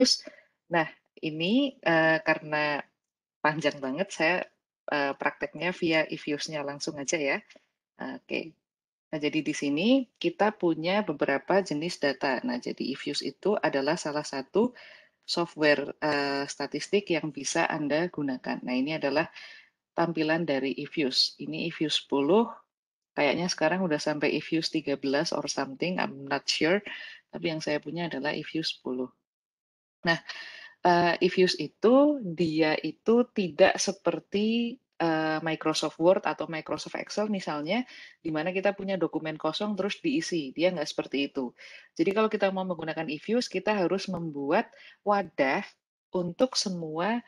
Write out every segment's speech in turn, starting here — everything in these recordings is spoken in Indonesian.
Terus, nah ini uh, karena panjang banget saya uh, prakteknya via eViews-nya langsung aja ya. Oke. Okay. Nah, jadi di sini kita punya beberapa jenis data. Nah, jadi eViews itu adalah salah satu software uh, statistik yang bisa Anda gunakan. Nah, ini adalah tampilan dari eViews. Ini eViews 10, kayaknya sekarang udah sampai eViews 13 or something, I'm not sure. Tapi yang saya punya adalah eViews 10. Nah, uh, eh, Ifuse itu dia itu tidak seperti uh, Microsoft Word atau Microsoft Excel misalnya, di mana kita punya dokumen kosong terus diisi. Dia nggak seperti itu. Jadi kalau kita mau menggunakan Ifuse, kita harus membuat wadah untuk semua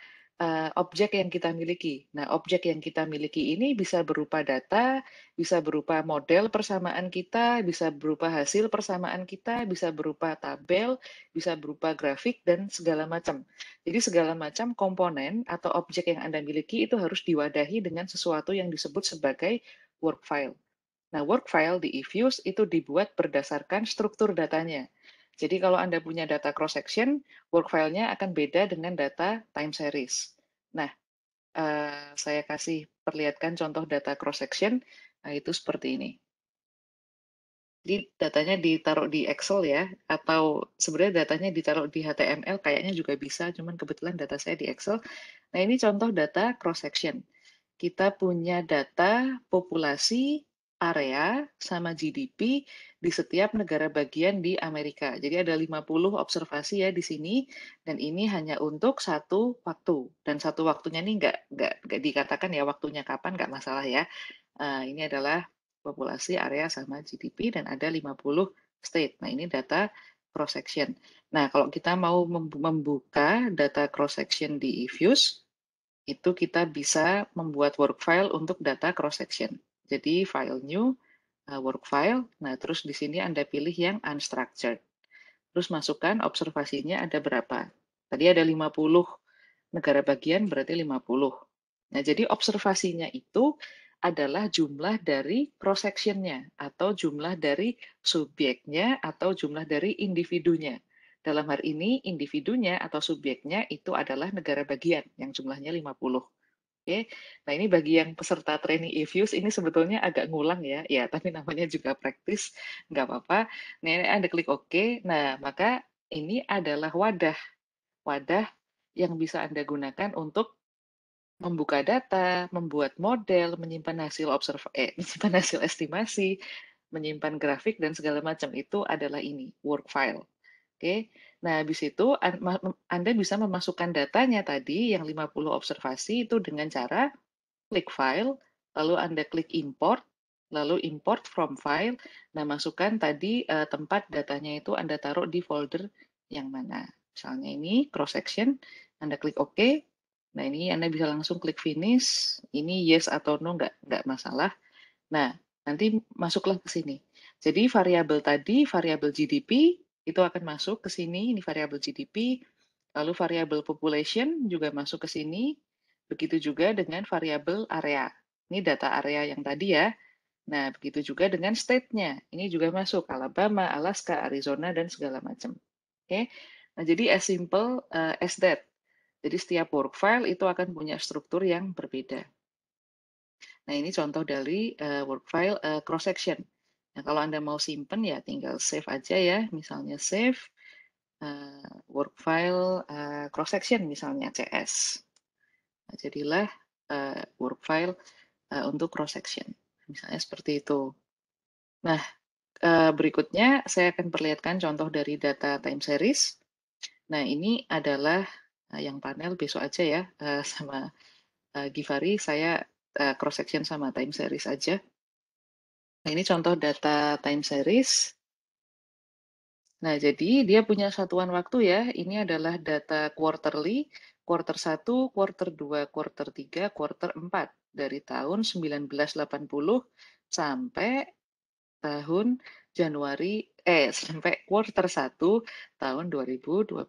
Eh, objek yang kita miliki. Nah, objek yang kita miliki ini bisa berupa data, bisa berupa model persamaan kita, bisa berupa hasil persamaan kita, bisa berupa tabel, bisa berupa grafik, dan segala macam. Jadi, segala macam komponen atau objek yang Anda miliki itu harus diwadahi dengan sesuatu yang disebut sebagai work file. Nah, work file di eFuse itu dibuat berdasarkan struktur datanya. Jadi kalau Anda punya data cross section, work file akan beda dengan data time series. Nah, eh, saya kasih perlihatkan contoh data cross section nah, eh, itu seperti ini. Jadi datanya ditaruh di Excel ya, atau sebenarnya datanya ditaruh di HTML kayaknya juga bisa, cuman kebetulan data saya di Excel. Nah ini contoh data cross section. Kita punya data populasi, area sama GDP di setiap negara bagian di Amerika. Jadi ada 50 observasi ya di sini dan ini hanya untuk satu waktu dan satu waktunya ini nggak nggak nggak dikatakan ya waktunya kapan nggak masalah ya. Uh, ini adalah populasi area sama GDP dan ada 50 state. Nah ini data cross section. Nah kalau kita mau membuka data cross section di eFuse itu kita bisa membuat work file untuk data cross section. Jadi file new, eh, work file. Nah, terus di sini Anda pilih yang unstructured. Terus masukkan observasinya ada berapa. Tadi ada 50 negara bagian berarti 50. Nah, jadi observasinya itu adalah jumlah dari cross-sectionnya atau jumlah dari subjeknya atau jumlah dari individunya. Dalam hal ini, individunya atau subjeknya itu adalah negara bagian yang jumlahnya 50. Oke, nah ini bagi yang peserta training e-views ini sebetulnya agak ngulang ya, ya tapi namanya juga praktis, nggak apa-apa. Nah, Anda klik OK, nah maka ini adalah wadah, wadah yang bisa Anda gunakan untuk membuka data, membuat model, menyimpan hasil observ eh, menyimpan hasil estimasi, menyimpan grafik dan segala macam itu adalah ini work file. Oke, Nah, habis itu Anda bisa memasukkan datanya tadi yang 50 observasi itu dengan cara klik file, lalu Anda klik import, lalu import from file. Nah, masukkan tadi eh, tempat datanya itu Anda taruh di folder yang mana. Misalnya ini cross section, Anda klik OK. Nah, ini Anda bisa langsung klik finish. Ini yes atau no nggak nggak masalah. Nah, nanti masuklah ke sini. Jadi variabel tadi variabel GDP itu akan masuk ke sini, ini variabel GDP, lalu variabel population juga masuk ke sini, begitu juga dengan variabel area. Ini data area yang tadi ya. Nah, begitu juga dengan state-nya. Ini juga masuk Alabama, Alaska, Arizona, dan segala macam. Oke, okay? nah jadi as simple uh, as that. Jadi setiap work file itu akan punya struktur yang berbeda. Nah, ini contoh dari uh, work file uh, eh, cross-section. Nah, kalau Anda mau simpen ya tinggal save aja ya, misalnya save uh, work file uh, cross section misalnya CS. Nah, jadilah uh, work file uh, untuk cross section. Misalnya seperti itu. Nah, berikutnya saya akan perlihatkan contoh dari data time series. Nah, ini adalah yang panel besok aja ya sama Givari saya uh, cross section sama time series aja. Nah, ini contoh data time series. Nah, jadi dia punya satuan waktu ya. Ini adalah data quarterly, quarter 1, quarter 2, quarter 3, quarter 4 dari tahun 1980 sampai tahun Januari eh sampai quarter 1 tahun 2012.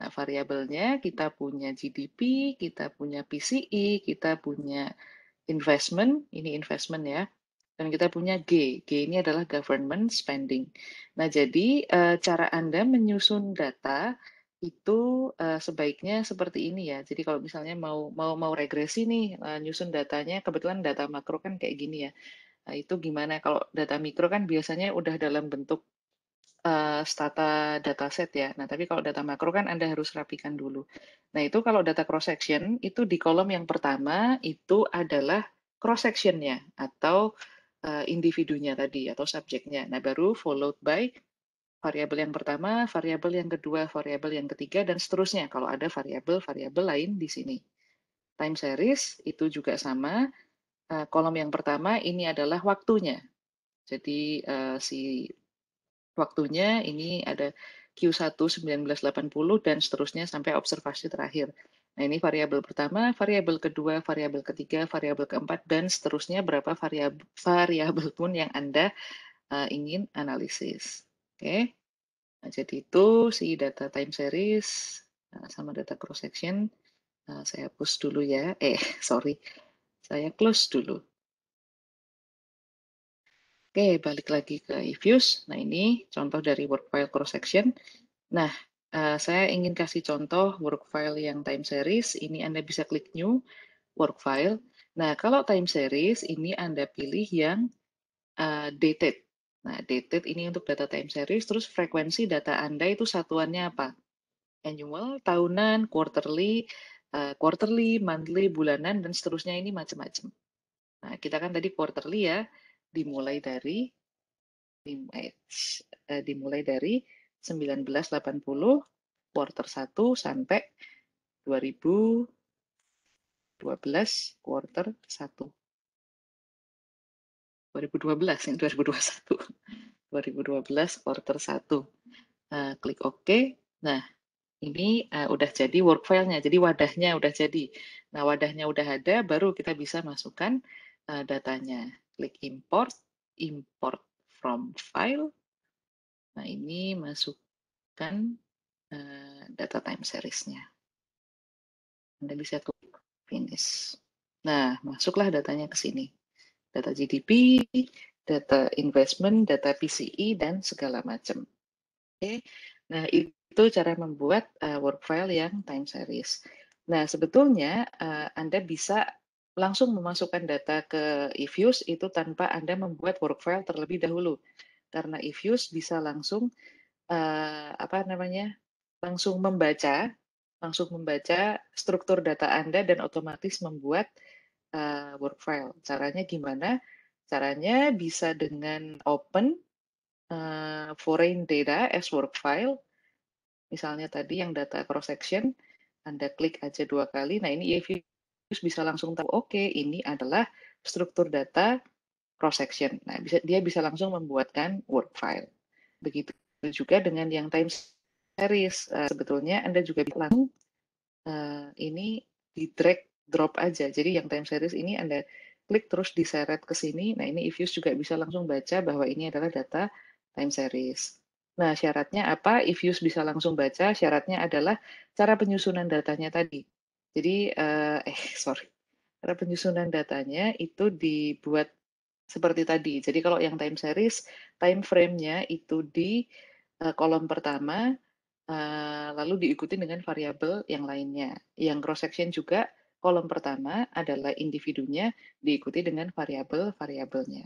Nah, variabelnya kita punya GDP, kita punya PCE, kita punya investment, ini investment ya. Dan kita punya G. G ini adalah government spending. Nah, jadi eh, cara Anda menyusun data itu uh, sebaiknya seperti ini ya. Jadi kalau misalnya mau mau mau regresi nih uh, nyusun datanya, kebetulan data makro kan kayak gini ya. Nah, itu gimana kalau data mikro kan biasanya udah dalam bentuk uh, stata dataset ya. Nah, tapi kalau data makro kan Anda harus rapikan dulu. Nah, itu kalau data cross section itu di kolom yang pertama itu adalah cross sectionnya atau Eh, individunya tadi atau subjeknya. Nah, baru followed by variabel yang pertama, variabel yang kedua, variabel yang ketiga, dan seterusnya kalau ada variabel-variabel lain di sini. Time series itu juga sama. Eh, kolom yang pertama ini adalah waktunya. Jadi eh, si waktunya ini ada Q1 1980 dan seterusnya sampai observasi terakhir. Nah, ini variabel pertama, variabel kedua, variabel ketiga, variabel keempat dan seterusnya berapa variabel pun yang Anda uh, ingin analisis. Oke. Okay. Nah, jadi itu si data time series uh, sama data cross section uh, saya hapus dulu ya. Eh, sorry. Saya close dulu. Oke, okay, balik lagi ke ifuse. Nah, ini contoh dari work file cross section. Nah, Eh, saya ingin kasih contoh work file yang time series. Ini Anda bisa klik new work file. Nah, kalau time series ini Anda pilih yang uh, dated. Nah, dated ini untuk data time series. Terus frekuensi data Anda itu satuannya apa? Annual, tahunan, quarterly, uh, quarterly, monthly, bulanan, dan seterusnya ini macam-macam. Nah, kita kan tadi quarterly ya, dimulai dari dimulai dari 1980 quarter 1 sampai 2012 quarter 1. 2012 ini 2021. 2012 quarter 1. Uh, eh, klik OK. Nah, ini uh, udah jadi work file-nya, jadi wadahnya udah jadi. Nah, wadahnya udah ada, baru kita bisa masukkan uh, datanya. Klik import, import from file, Nah, ini masukkan eh, data time series-nya. Anda bisa klik finish. Nah, masuklah datanya ke sini. Data GDP, data investment, data PCI, e, dan segala macam. Oke, nah itu cara membuat uh, work file yang time series. Nah, sebetulnya eh, Anda bisa langsung memasukkan data ke eViews itu tanpa Anda membuat work file terlebih dahulu karena iFuse bisa langsung uh, apa namanya langsung membaca langsung membaca struktur data Anda dan otomatis membuat uh, work file. Caranya gimana? Caranya bisa dengan open uh, foreign data as work file. Misalnya tadi yang data cross section, Anda klik aja dua kali. Nah, ini iFuse bisa langsung tahu, oke, okay, ini adalah struktur data cross section. Nah, bisa, dia bisa langsung membuatkan Word file. Begitu juga dengan yang time series. Uh, sebetulnya Anda juga bisa langsung uh, ini di drag drop aja. Jadi yang time series ini Anda klik terus diseret ke sini. Nah, ini if use juga bisa langsung baca bahwa ini adalah data time series. Nah, syaratnya apa? If use bisa langsung baca. Syaratnya adalah cara penyusunan datanya tadi. Jadi, eh, eh sorry, cara penyusunan datanya itu dibuat seperti tadi. Jadi kalau yang time series, time frame-nya itu di uh, kolom pertama, uh, lalu diikuti dengan variabel yang lainnya. Yang cross section juga kolom pertama adalah individunya diikuti dengan variabel-variabelnya.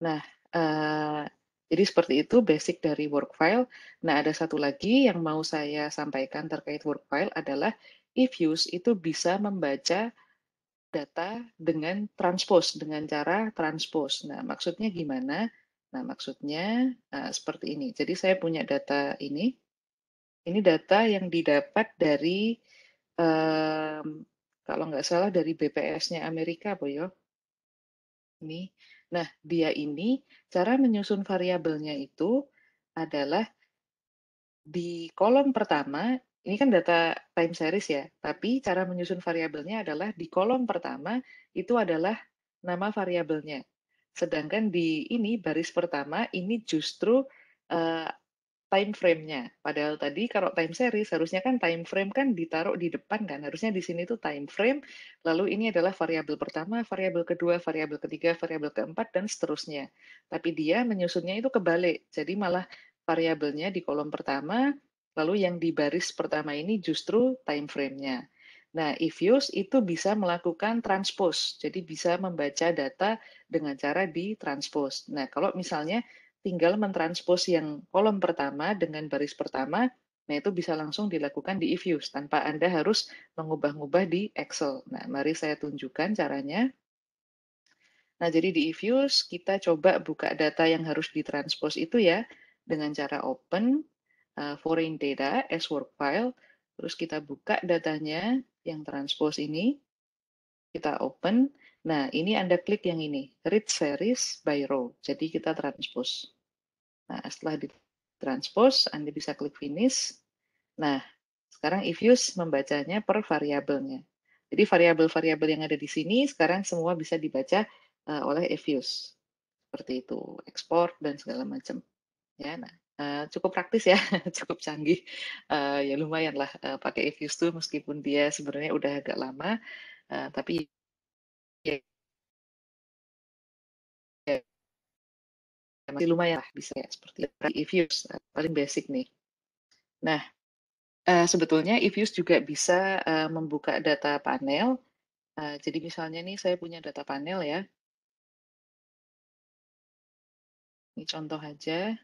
Nah, uh, jadi seperti itu basic dari work file. Nah, ada satu lagi yang mau saya sampaikan terkait work file adalah if use itu bisa membaca data dengan transpose, dengan cara transpose. Nah, maksudnya gimana? Nah, maksudnya nah, seperti ini. Jadi saya punya data ini. Ini data yang didapat dari um, kalau nggak salah dari BPS-nya Amerika, Boyo. Ini. Nah, dia ini cara menyusun variabelnya itu adalah di kolom pertama ini kan data time series ya, tapi cara menyusun variabelnya adalah di kolom pertama itu adalah nama variabelnya. Sedangkan di ini baris pertama ini justru uh, time frame-nya. Padahal tadi kalau time series harusnya kan time frame kan ditaruh di depan kan. Harusnya di sini itu time frame, lalu ini adalah variabel pertama, variabel kedua, variabel ketiga, variabel keempat dan seterusnya. Tapi dia menyusunnya itu kebalik. Jadi malah variabelnya di kolom pertama, Lalu yang di baris pertama ini justru time frame-nya. Nah, use itu bisa melakukan transpose, jadi bisa membaca data dengan cara di transpose. Nah, kalau misalnya tinggal mentranspose yang kolom pertama dengan baris pertama, nah itu bisa langsung dilakukan di use tanpa Anda harus mengubah-ubah di Excel. Nah, mari saya tunjukkan caranya. Nah, jadi di use kita coba buka data yang harus ditranspose itu ya dengan cara open uh, foreign data as work file. Terus kita buka datanya yang transpose ini. Kita open. Nah, ini Anda klik yang ini, read series by row. Jadi kita transpose. Nah, setelah ditranspose, Anda bisa klik finish. Nah, sekarang Ifuse membacanya per variabelnya. Jadi variabel-variabel yang ada di sini sekarang semua bisa dibaca uh, oleh Ifuse. Seperti itu, export dan segala macam. Ya, nah Eh, cukup praktis ya, cukup canggih. Uh, ya lumayan lah uh, pakai Eviews tuh meskipun dia sebenarnya udah agak lama, uh, tapi ya, ya, masih lumayan lah bisa ya, seperti Eviews uh, paling basic nih. Nah, uh, sebetulnya Eviews juga bisa uh, membuka data panel. Uh, jadi misalnya nih saya punya data panel ya. Ini contoh aja.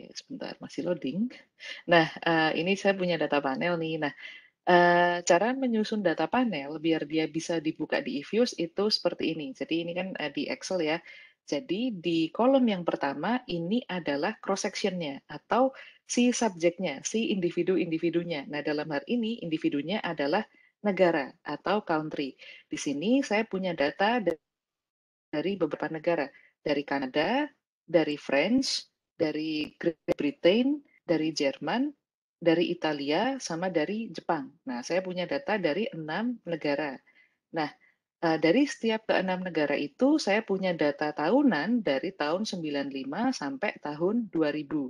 Oke, sebentar masih loading. Nah, uh, ini saya punya data panel nih. Nah, uh, cara menyusun data panel biar dia bisa dibuka di eViews itu seperti ini. Jadi ini kan uh, di Excel ya. Jadi di kolom yang pertama ini adalah cross sectionnya atau si subjeknya, si individu-individunya. Nah, dalam hal ini individunya adalah negara atau country. Di sini saya punya data dari beberapa negara, dari Kanada, dari France, dari Great Britain, dari Jerman, dari Italia, sama dari Jepang. Nah, saya punya data dari enam negara. Nah, eh, dari setiap ke enam negara itu, saya punya data tahunan dari tahun 95 sampai tahun 2000.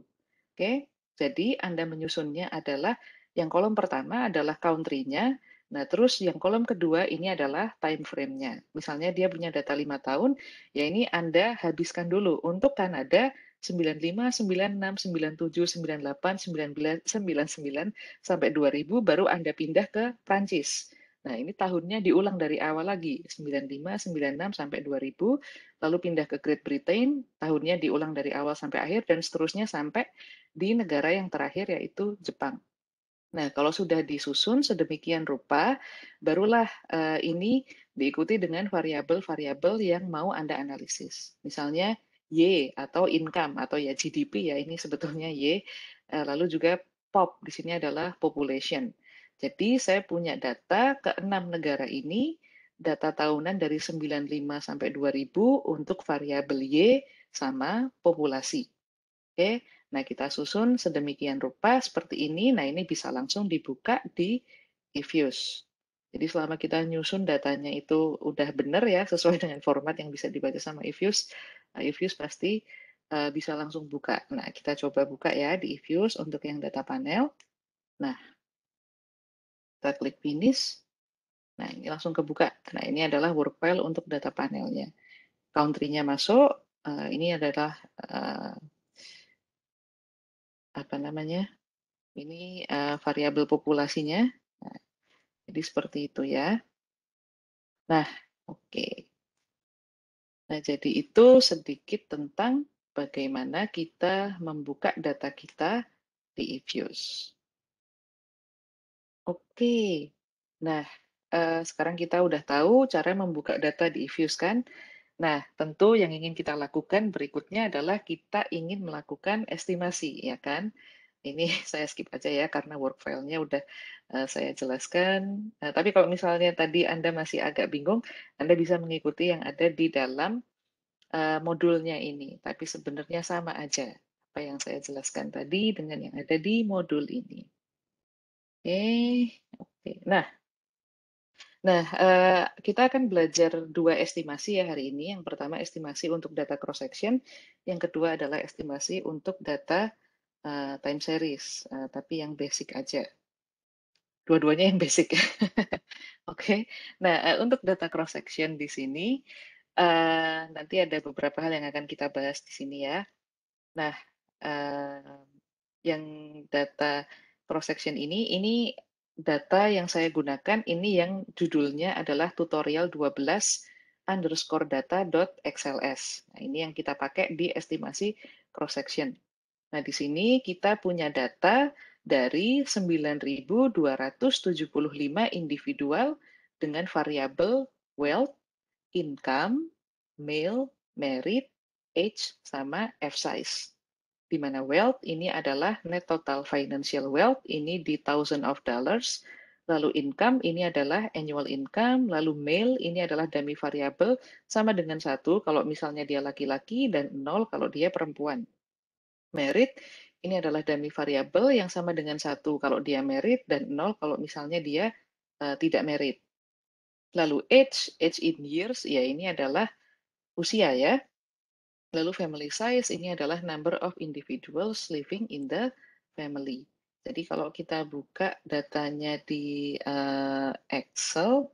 Oke, jadi Anda menyusunnya adalah yang kolom pertama adalah country-nya, Nah, terus yang kolom kedua ini adalah time frame-nya. Misalnya dia punya data lima tahun, ya ini Anda habiskan dulu. Untuk Kanada, 95, 96, 97, 98, 99, 99 sampai 2000 baru Anda pindah ke Prancis. Nah, ini tahunnya diulang dari awal lagi, 95, 96 sampai 2000, lalu pindah ke Great Britain, tahunnya diulang dari awal sampai akhir dan seterusnya sampai di negara yang terakhir yaitu Jepang. Nah, kalau sudah disusun sedemikian rupa, barulah uh, ini diikuti dengan variabel-variabel yang mau Anda analisis. Misalnya Y atau income atau ya GDP ya ini sebetulnya Y. Eh, lalu juga pop di sini adalah population. Jadi saya punya data ke enam negara ini, data tahunan dari 95 sampai 2000 untuk variabel Y sama populasi. Oke, nah kita susun sedemikian rupa seperti ini. Nah ini bisa langsung dibuka di Eviews. Jadi selama kita nyusun datanya itu udah benar ya, sesuai dengan format yang bisa dibaca sama Eviews, Uh, Ifuse pasti uh, bisa langsung buka. Nah, kita coba buka ya di Ifuse untuk yang data panel. Nah, kita klik finish. Nah, ini langsung kebuka. Nah, ini adalah work file untuk data panelnya. Country-nya masuk, uh, ini adalah uh, apa namanya? Ini uh, variabel populasinya. Nah, jadi seperti itu ya. Nah, oke. Okay. Nah, jadi itu sedikit tentang bagaimana kita membuka data kita di eViews. Oke, nah eh, sekarang kita udah tahu cara membuka data di eViews kan? Nah, tentu yang ingin kita lakukan berikutnya adalah kita ingin melakukan estimasi, ya kan? ini saya skip aja ya karena work file-nya udah eh, saya jelaskan. Nah, tapi kalau misalnya tadi Anda masih agak bingung, Anda bisa mengikuti yang ada di dalam eh, modulnya ini. Tapi sebenarnya sama aja apa yang saya jelaskan tadi dengan yang ada di modul ini. Oke, oke. Nah, Nah, kita akan belajar dua estimasi ya hari ini. Yang pertama estimasi untuk data cross-section, yang kedua adalah estimasi untuk data uh, time series, uh, tapi yang basic aja. Dua-duanya yang basic. Oke. okay. Nah, uh, untuk data cross section di sini uh, nanti ada beberapa hal yang akan kita bahas di sini ya. Nah, uh, yang data cross section ini ini data yang saya gunakan ini yang judulnya adalah tutorial 12 underscore data.xls. Nah, ini yang kita pakai di estimasi cross section. Nah, di sini kita punya data dari 9.275 individual dengan variabel wealth, income, male, married, age, sama F size. Di mana wealth ini adalah net total financial wealth, ini di thousand of dollars, lalu income ini adalah annual income, lalu male ini adalah dummy variable sama dengan satu kalau misalnya dia laki-laki dan nol kalau dia perempuan merit ini adalah dummy variable yang sama dengan satu kalau dia merit dan nol kalau misalnya dia uh, tidak merit. Lalu age, age in years, ya ini adalah usia ya. Lalu family size, ini adalah number of individuals living in the family. Jadi kalau kita buka datanya di uh, Excel,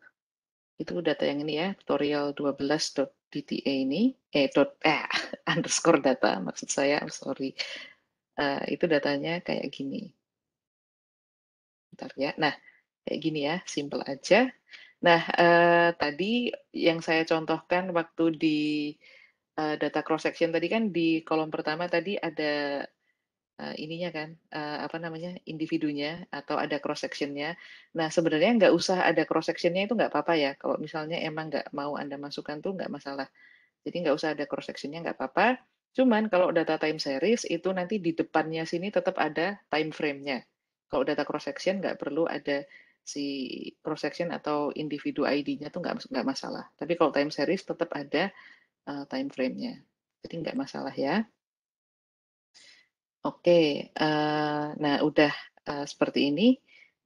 itu data yang ini ya, tutorial DTA ini, eh, dot, eh underscore data, maksud saya, oh, sorry. Uh, itu datanya kayak gini. Bentar ya. Nah, kayak gini ya, simple aja. Nah, eh, tadi yang saya contohkan waktu di uh, data cross section tadi kan di kolom pertama tadi ada uh, ininya kan uh, apa namanya individunya atau ada cross sectionnya. Nah sebenarnya nggak usah ada cross sectionnya itu nggak apa-apa ya. Kalau misalnya emang nggak mau anda masukkan tuh nggak masalah. Jadi nggak usah ada cross sectionnya nggak apa-apa. Cuman kalau data time series itu nanti di depannya sini tetap ada time frame-nya. Kalau data cross section nggak perlu ada si cross section atau individu ID-nya tuh nggak nggak masalah. Tapi kalau time series tetap ada uh, time frame-nya. Jadi nggak masalah ya. Oke, uh, nah udah uh, seperti ini,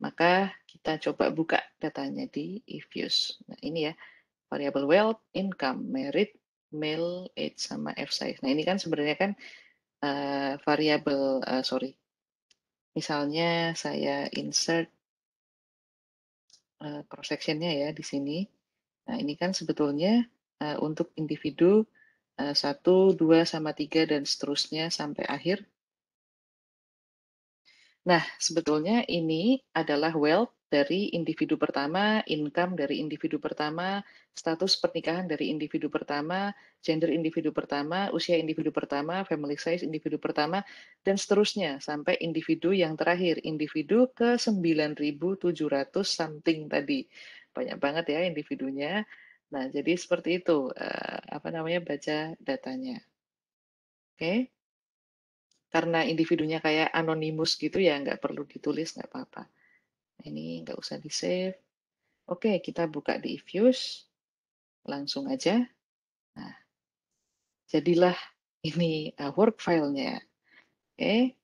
maka kita coba buka datanya di Ifuse. Nah ini ya, variable wealth, income, merit, male, age, sama F size. Nah ini kan sebenarnya kan uh, eh, variabel, uh, sorry. Misalnya saya insert uh, cross sectionnya ya di sini. Nah ini kan sebetulnya uh, untuk individu satu, dua, sama tiga dan seterusnya sampai akhir Nah, sebetulnya ini adalah wealth dari individu pertama, income dari individu pertama, status pernikahan dari individu pertama, gender individu pertama, usia individu pertama, family size individu pertama, dan seterusnya sampai individu yang terakhir, individu ke 9.700 something tadi. Banyak banget ya individunya. Nah, jadi seperti itu, eh, apa namanya, baca datanya. Oke. Okay karena individunya kayak anonimus gitu ya nggak perlu ditulis nggak apa-apa nah, ini nggak usah di save oke kita buka di Ifuse langsung aja nah jadilah ini uh, work filenya oke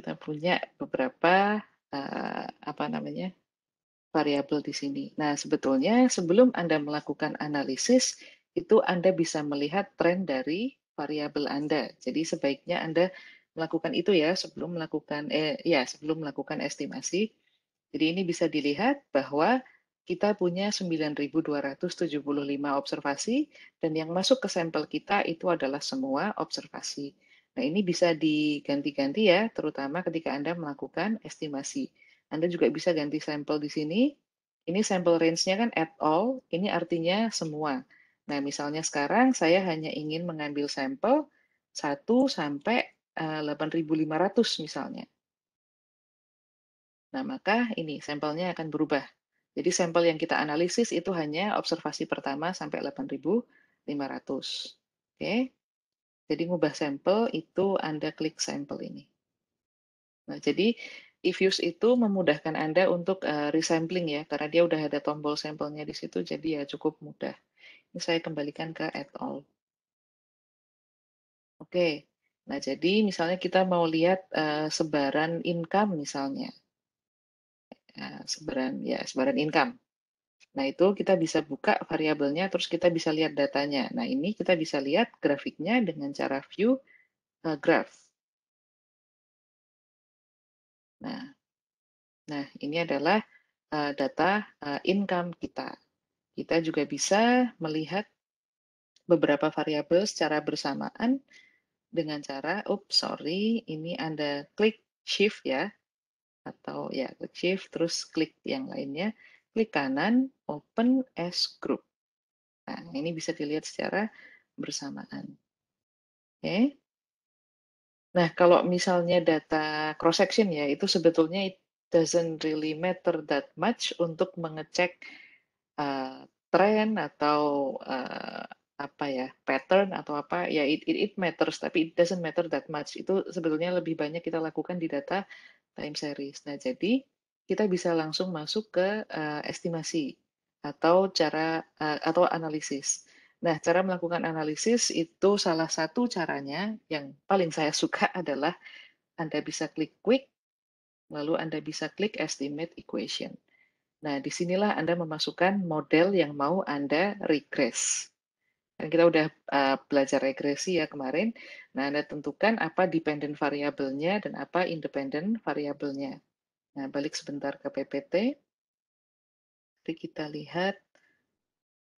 kita punya beberapa uh, apa namanya variabel di sini nah sebetulnya sebelum anda melakukan analisis itu anda bisa melihat tren dari variabel anda jadi sebaiknya anda melakukan itu ya sebelum melakukan eh ya sebelum melakukan estimasi. Jadi ini bisa dilihat bahwa kita punya 9.275 observasi dan yang masuk ke sampel kita itu adalah semua observasi. Nah ini bisa diganti-ganti ya, terutama ketika Anda melakukan estimasi. Anda juga bisa ganti sampel di sini. Ini sampel range-nya kan at all, ini artinya semua. Nah misalnya sekarang saya hanya ingin mengambil sampel 1 sampai 8.500 eh, misalnya. Nah, maka ini sampelnya akan berubah. Jadi sampel yang kita analisis itu hanya observasi pertama sampai 8.500. Oke. Jadi ngubah sampel itu Anda klik sampel ini. Nah, jadi Ifuse itu memudahkan Anda untuk uh, resampling ya, karena dia udah ada tombol sampelnya di situ, jadi ya cukup mudah. Ini saya kembalikan ke add all. Oke, Nah, jadi misalnya kita mau lihat uh, sebaran income misalnya. Uh, sebaran ya, sebaran income. Nah, itu kita bisa buka variabelnya terus kita bisa lihat datanya. Nah, ini kita bisa lihat grafiknya dengan cara view uh, graph. Nah, nah ini adalah uh, data uh, income kita. Kita juga bisa melihat beberapa variabel secara bersamaan dengan cara, ups, sorry, ini Anda klik shift ya, atau ya klik shift, terus klik yang lainnya, klik kanan, open as group. Nah, ini bisa dilihat secara bersamaan. Oke. Okay. Nah, kalau misalnya data cross-section ya, itu sebetulnya it doesn't really matter that much untuk mengecek uh, tren atau uh, ya pattern atau apa ya it, it, it matters tapi it doesn't matter that much itu sebetulnya lebih banyak kita lakukan di data time series. Nah jadi kita bisa langsung masuk ke uh, estimasi atau cara uh, atau analisis. Nah cara melakukan analisis itu salah satu caranya yang paling saya suka adalah anda bisa klik quick lalu Anda bisa klik estimate equation. Nah, disinilah Anda memasukkan model yang mau Anda regress. Dan kita udah uh, belajar regresi ya kemarin. Nah, Anda tentukan apa dependent variabelnya dan apa independent variabelnya. Nah, balik sebentar ke PPT. Jadi kita lihat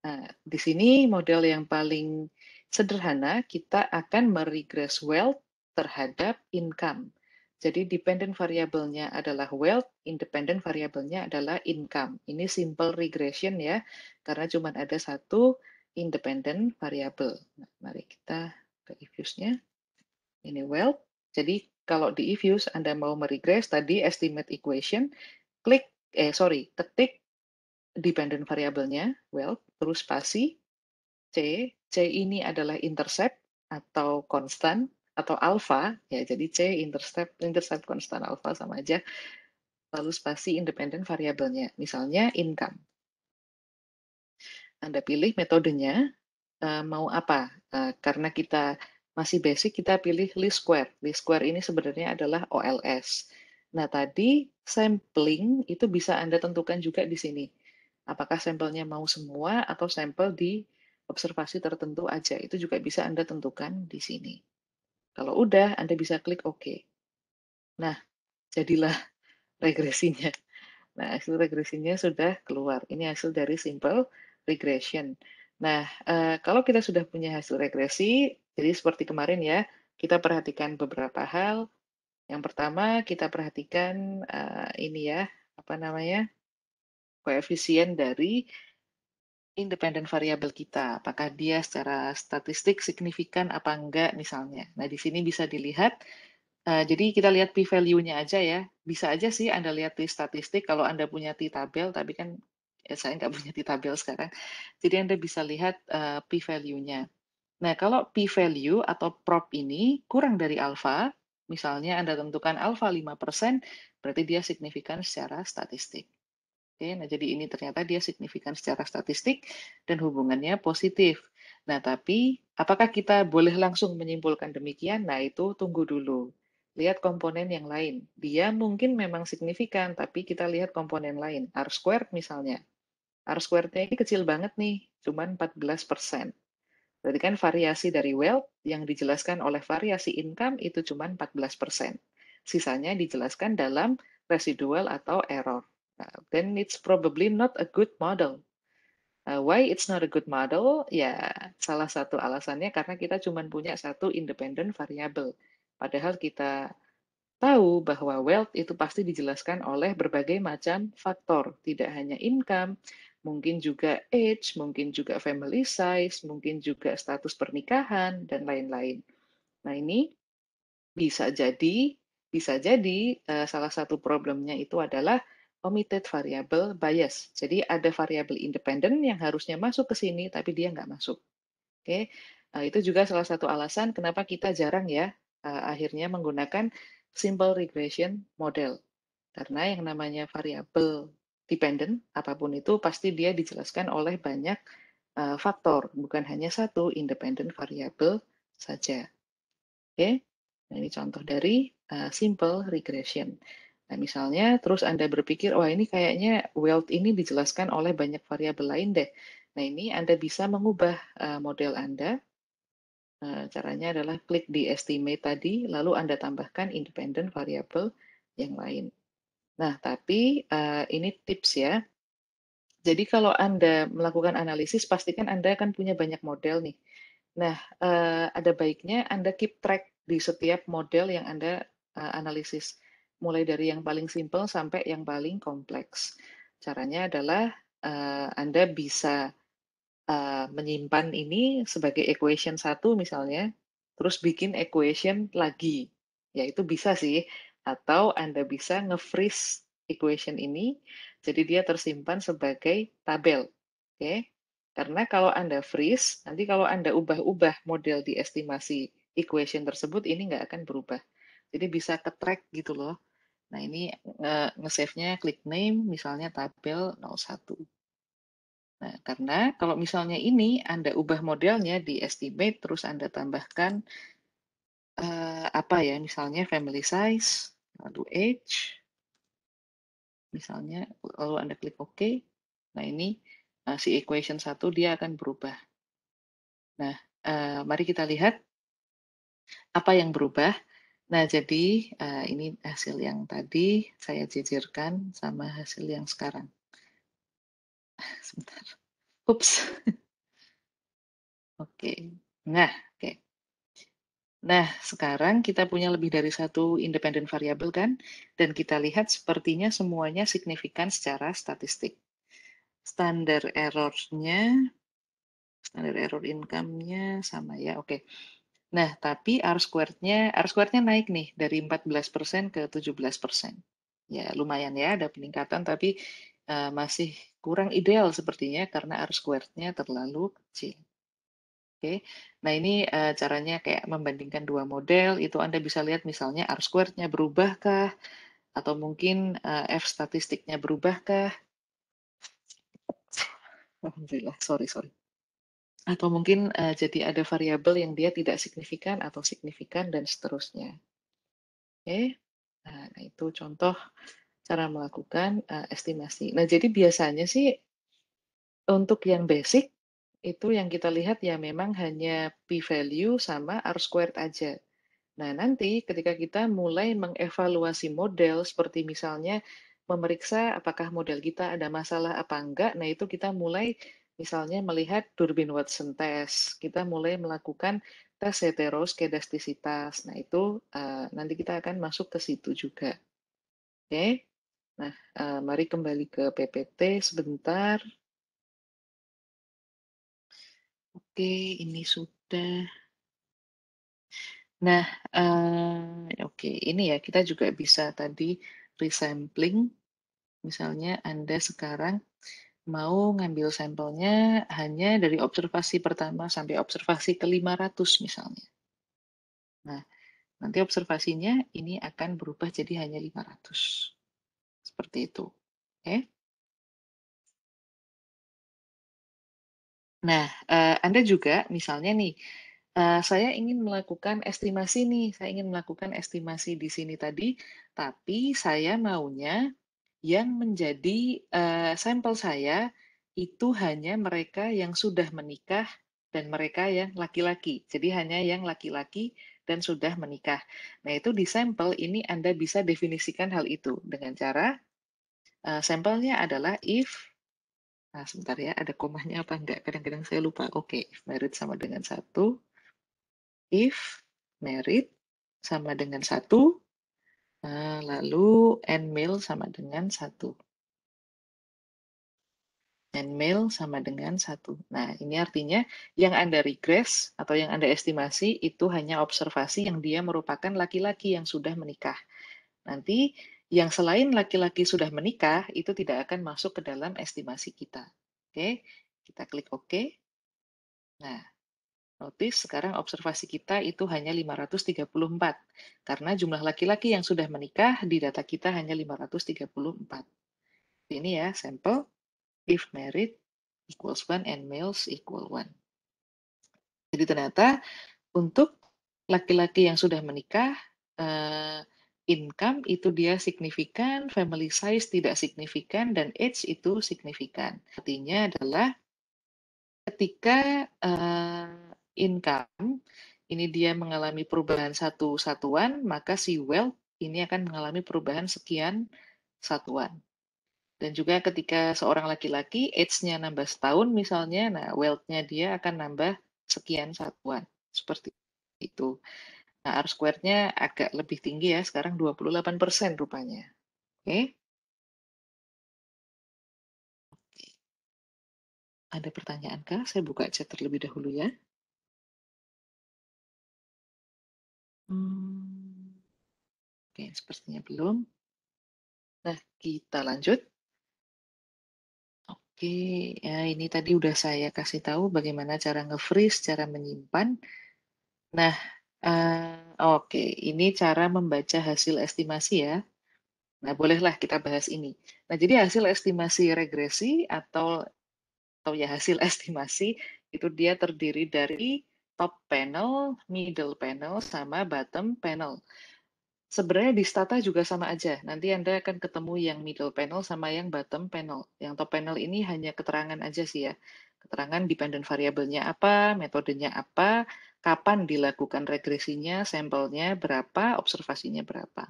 nah, di sini model yang paling sederhana kita akan meregress wealth terhadap income. Jadi dependent variabelnya adalah wealth, independent variabelnya adalah income. Ini simple regression ya, karena cuma ada satu independent variable. Nah, mari kita ke if nya Ini wealth. Jadi kalau di eviews Anda mau meregress tadi estimate equation, klik eh sorry, ketik dependent variabelnya wealth terus spasi C. C ini adalah intercept atau konstan atau alfa ya jadi C intercept intercept konstan alfa sama aja lalu spasi independent variabelnya misalnya income anda pilih metodenya eh, mau apa. Eh, karena kita masih basic, kita pilih least square. Least square ini sebenarnya adalah OLS. Nah, tadi sampling itu bisa Anda tentukan juga di sini. Apakah sampelnya mau semua atau sampel di observasi tertentu aja. Itu juga bisa Anda tentukan di sini. Kalau udah, Anda bisa klik OK. Nah, jadilah regresinya. Nah, hasil regresinya sudah keluar. Ini hasil dari simple regression. Nah, eh, kalau kita sudah punya hasil regresi, jadi seperti kemarin ya, kita perhatikan beberapa hal. Yang pertama, kita perhatikan eh, ini ya, apa namanya, koefisien dari independent variabel kita. Apakah dia secara statistik signifikan apa enggak misalnya. Nah, di sini bisa dilihat Uh, jadi kita lihat p-value-nya aja ya. Bisa aja sih Anda lihat di statistik kalau Anda punya t-tabel, tapi kan ya saya nggak punya di tabel sekarang. Jadi Anda bisa lihat uh, eh, p-value-nya. Nah, kalau p-value atau prop ini kurang dari alfa, misalnya Anda tentukan alfa 5%, berarti dia signifikan secara statistik. Oke, nah jadi ini ternyata dia signifikan secara statistik dan hubungannya positif. Nah, tapi apakah kita boleh langsung menyimpulkan demikian? Nah, itu tunggu dulu. Lihat komponen yang lain. Dia mungkin memang signifikan, tapi kita lihat komponen lain. R squared misalnya. R squared-nya ini kecil banget nih, cuman 14 persen. Berarti kan variasi dari wealth yang dijelaskan oleh variasi income itu cuman 14 persen. Sisanya dijelaskan dalam residual atau error. Nah, then it's probably not a good model. Uh, why it's not a good model? Ya, salah satu alasannya karena kita cuma punya satu independent variable. Padahal kita tahu bahwa wealth itu pasti dijelaskan oleh berbagai macam faktor, tidak hanya income, mungkin juga age, mungkin juga family size, mungkin juga status pernikahan, dan lain-lain. Nah ini bisa jadi, bisa jadi eh, salah satu problemnya itu adalah omitted variable bias. Jadi ada variable independen yang harusnya masuk ke sini tapi dia nggak masuk. Oke, okay. Eh, itu juga salah satu alasan kenapa kita jarang ya eh, akhirnya menggunakan simple regression model karena yang namanya variabel dependent apapun itu pasti dia dijelaskan oleh banyak uh, faktor bukan hanya satu independent variable saja oke okay? nah, ini contoh dari uh, simple regression nah misalnya terus anda berpikir wah ini kayaknya wealth ini dijelaskan oleh banyak variabel lain deh nah ini anda bisa mengubah uh, model anda caranya adalah klik di estimate tadi lalu anda tambahkan independent variable yang lain Nah, tapi uh, ini tips ya. Jadi kalau Anda melakukan analisis, pastikan Anda akan punya banyak model nih. Nah, uh, ada baiknya Anda keep track di setiap model yang Anda uh, analisis, mulai dari yang paling simple sampai yang paling kompleks. Caranya adalah uh, Anda bisa uh, menyimpan ini sebagai equation satu misalnya, terus bikin equation lagi. Ya, itu bisa sih atau Anda bisa nge-freeze equation ini jadi dia tersimpan sebagai tabel. Oke. Karena kalau Anda freeze, nanti kalau Anda ubah-ubah model di estimasi equation tersebut ini nggak akan berubah. Jadi bisa ke track gitu loh. Nah, ini nge-save-nya klik name misalnya tabel 01. Nah, karena kalau misalnya ini Anda ubah modelnya di estimate terus Anda tambahkan Uh, apa ya, misalnya family size lalu age, misalnya, lalu Anda klik OK. Nah, ini uh, si equation 1 dia akan berubah. Nah, uh, mari kita lihat apa yang berubah. Nah, jadi uh, ini hasil yang tadi saya jejerkan sama hasil yang sekarang. Sebentar. Ups. Oke. Okay. Nah, Nah, sekarang kita punya lebih dari satu independent variable kan, dan kita lihat sepertinya semuanya signifikan secara statistik. Standar errornya, standar error income-nya sama ya, oke. Okay. Nah, tapi R squared-nya, R squared-nya naik nih dari 14% ke 17%. Ya, lumayan ya, ada peningkatan, tapi uh, masih kurang ideal sepertinya karena R squared-nya terlalu kecil. Oke, nah ini uh, caranya kayak membandingkan dua model itu Anda bisa lihat misalnya R squared squarednya berubahkah atau mungkin uh, F statistiknya berubahkah? Alhamdulillah, sorry sorry. Atau mungkin uh, jadi ada variabel yang dia tidak signifikan atau signifikan dan seterusnya. Oke, nah, nah itu contoh cara melakukan uh, estimasi. Nah jadi biasanya sih untuk yang basic itu yang kita lihat ya memang hanya p-value sama R squared aja. Nah, nanti ketika kita mulai mengevaluasi model seperti misalnya memeriksa apakah model kita ada masalah apa enggak, nah itu kita mulai misalnya melihat Durbin Watson test, kita mulai melakukan tes heteroskedastisitas. Nah, itu uh, nanti kita akan masuk ke situ juga. Oke. Okay? Nah, uh, mari kembali ke PPT sebentar. Oke, ini sudah. Nah, uh, oke, ini ya kita juga bisa tadi resampling. Misalnya Anda sekarang mau ngambil sampelnya hanya dari observasi pertama sampai observasi ke-500 misalnya. Nah, nanti observasinya ini akan berubah jadi hanya 500. Seperti itu, oke? Nah, uh, Anda juga misalnya nih, uh, saya ingin melakukan estimasi nih, saya ingin melakukan estimasi di sini tadi, tapi saya maunya yang menjadi, uh, sampel saya itu hanya mereka yang sudah menikah dan mereka yang laki-laki. Jadi hanya yang laki-laki dan sudah menikah. Nah, itu di sampel ini Anda bisa definisikan hal itu dengan cara, uh, sampelnya adalah if Nah, sebentar ya, ada komanya apa enggak? Kadang-kadang saya lupa. Oke, okay, if married sama dengan satu. If married sama dengan satu. Nah, lalu and male sama dengan satu. And male sama dengan satu. Nah, ini artinya yang Anda regress atau yang Anda estimasi itu hanya observasi yang dia merupakan laki-laki yang sudah menikah. Nanti yang selain laki-laki sudah menikah itu tidak akan masuk ke dalam estimasi kita. Oke, kita klik OK. Nah, notice sekarang observasi kita itu hanya 534 karena jumlah laki-laki yang sudah menikah di data kita hanya 534. Ini ya sampel if married equals one and males equal one. Jadi ternyata untuk laki-laki yang sudah menikah eh, income itu dia signifikan, family size tidak signifikan, dan age itu signifikan. Artinya adalah ketika uh, income ini dia mengalami perubahan satu satuan, maka si wealth ini akan mengalami perubahan sekian satuan. Dan juga ketika seorang laki-laki age-nya nambah setahun misalnya, nah wealth-nya dia akan nambah sekian satuan. Seperti itu. Nah, R squared-nya agak lebih tinggi ya, sekarang 28% rupanya. Oke. Okay. Ada pertanyaan kah? Saya buka chat terlebih dahulu ya. Hmm. Oke, okay, sepertinya belum. Nah, kita lanjut. Oke, okay, ya ini tadi udah saya kasih tahu bagaimana cara nge-freeze, cara menyimpan. Nah, Uh, Oke, okay. ini cara membaca hasil estimasi ya. Nah, bolehlah kita bahas ini. Nah, jadi hasil estimasi regresi atau atau ya hasil estimasi itu dia terdiri dari top panel, middle panel, sama bottom panel. Sebenarnya di stata juga sama aja. Nanti Anda akan ketemu yang middle panel sama yang bottom panel. Yang top panel ini hanya keterangan aja sih ya. Keterangan dependent variabelnya apa, metodenya apa, kapan dilakukan regresinya, sampelnya berapa, observasinya berapa.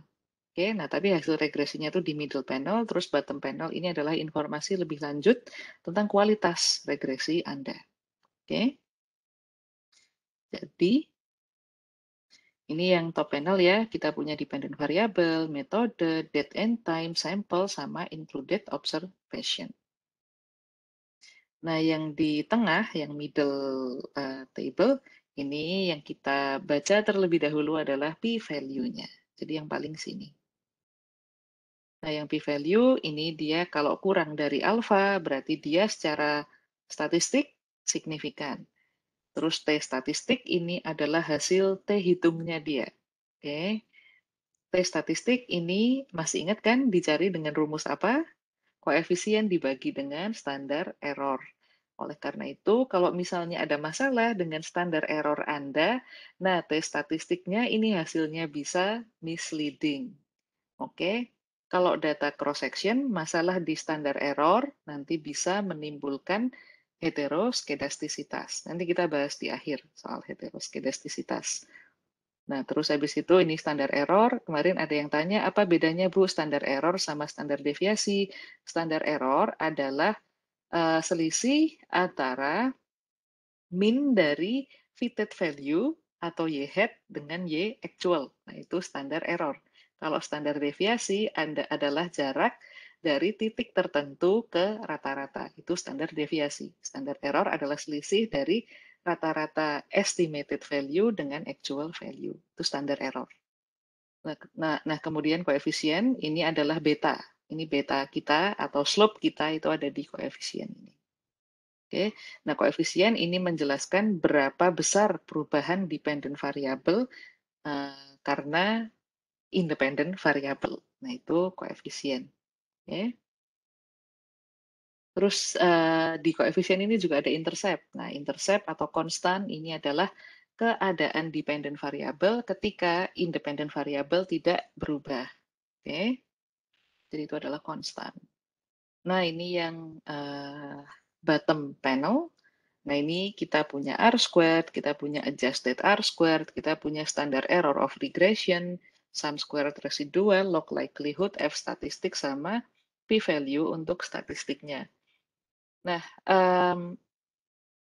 Oke, nah tapi hasil regresinya itu di middle panel, terus bottom panel ini adalah informasi lebih lanjut tentang kualitas regresi Anda. Oke. Jadi ini yang top panel ya, kita punya dependent variable, metode, date and time, sample, sama included observation. Nah, yang di tengah, yang middle uh, table, ini yang kita baca terlebih dahulu adalah p-value-nya. Jadi yang paling sini. Nah, yang p-value ini dia kalau kurang dari alpha berarti dia secara statistik signifikan. Terus T statistik ini adalah hasil T hitungnya dia. Oke. Okay. T statistik ini masih ingat kan dicari dengan rumus apa? Koefisien dibagi dengan standar error. Oleh karena itu, kalau misalnya ada masalah dengan standar error Anda, nah tes statistiknya ini hasilnya bisa misleading. Oke, kalau data cross-section, masalah di standar error nanti bisa menimbulkan heteroskedastisitas. Nanti kita bahas di akhir soal heteroskedastisitas. Nah, terus habis itu ini standar error. Kemarin ada yang tanya, apa bedanya Bu standar error sama standar deviasi? Standar error adalah Eh, selisih antara min dari fitted value atau y hat dengan y actual. Nah, itu standar error. Kalau standar deviasi Anda adalah jarak dari titik tertentu ke rata-rata. Itu standar deviasi. Standar error adalah selisih dari rata-rata estimated value dengan actual value. Itu standar error. Nah, nah, nah kemudian koefisien ini adalah beta. Ini beta kita atau slope kita itu ada di koefisien ini. Oke. Nah, koefisien ini menjelaskan berapa besar perubahan dependent variable uh, karena independent variable. Nah, itu koefisien. Oke. Terus uh, di koefisien ini juga ada intercept. Nah, intercept atau konstan ini adalah keadaan dependent variable ketika independent variable tidak berubah. Oke. Okay jadi itu adalah konstan. Nah, ini yang uh, bottom panel. Nah, ini kita punya R-squared, kita punya adjusted R-squared, kita punya standard error of regression, sum squared residual, log likelihood, F statistik, sama p-value untuk statistiknya. Nah, um,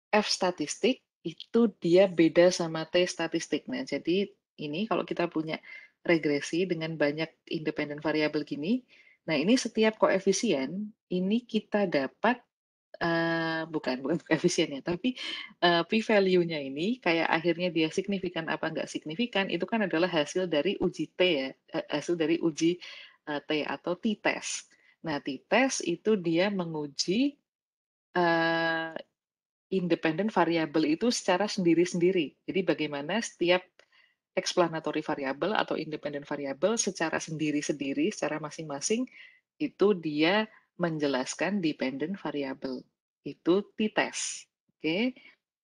F statistik itu dia beda sama T statistik. Nah, jadi ini kalau kita punya regresi dengan banyak independent variabel gini, Nah, ini setiap koefisien ini kita dapat Uh, bukan bukan koefisien ya, tapi uh, p-value-nya ini kayak akhirnya dia signifikan apa nggak signifikan itu kan adalah hasil dari uji t ya, eh, hasil dari uji uh, t atau t-test. Nah, t-test itu dia menguji uh, independent variabel itu secara sendiri-sendiri. Jadi bagaimana setiap explanatory variable atau independent variable secara sendiri-sendiri, secara masing-masing, itu dia menjelaskan dependent variable. Itu t-test. Oke.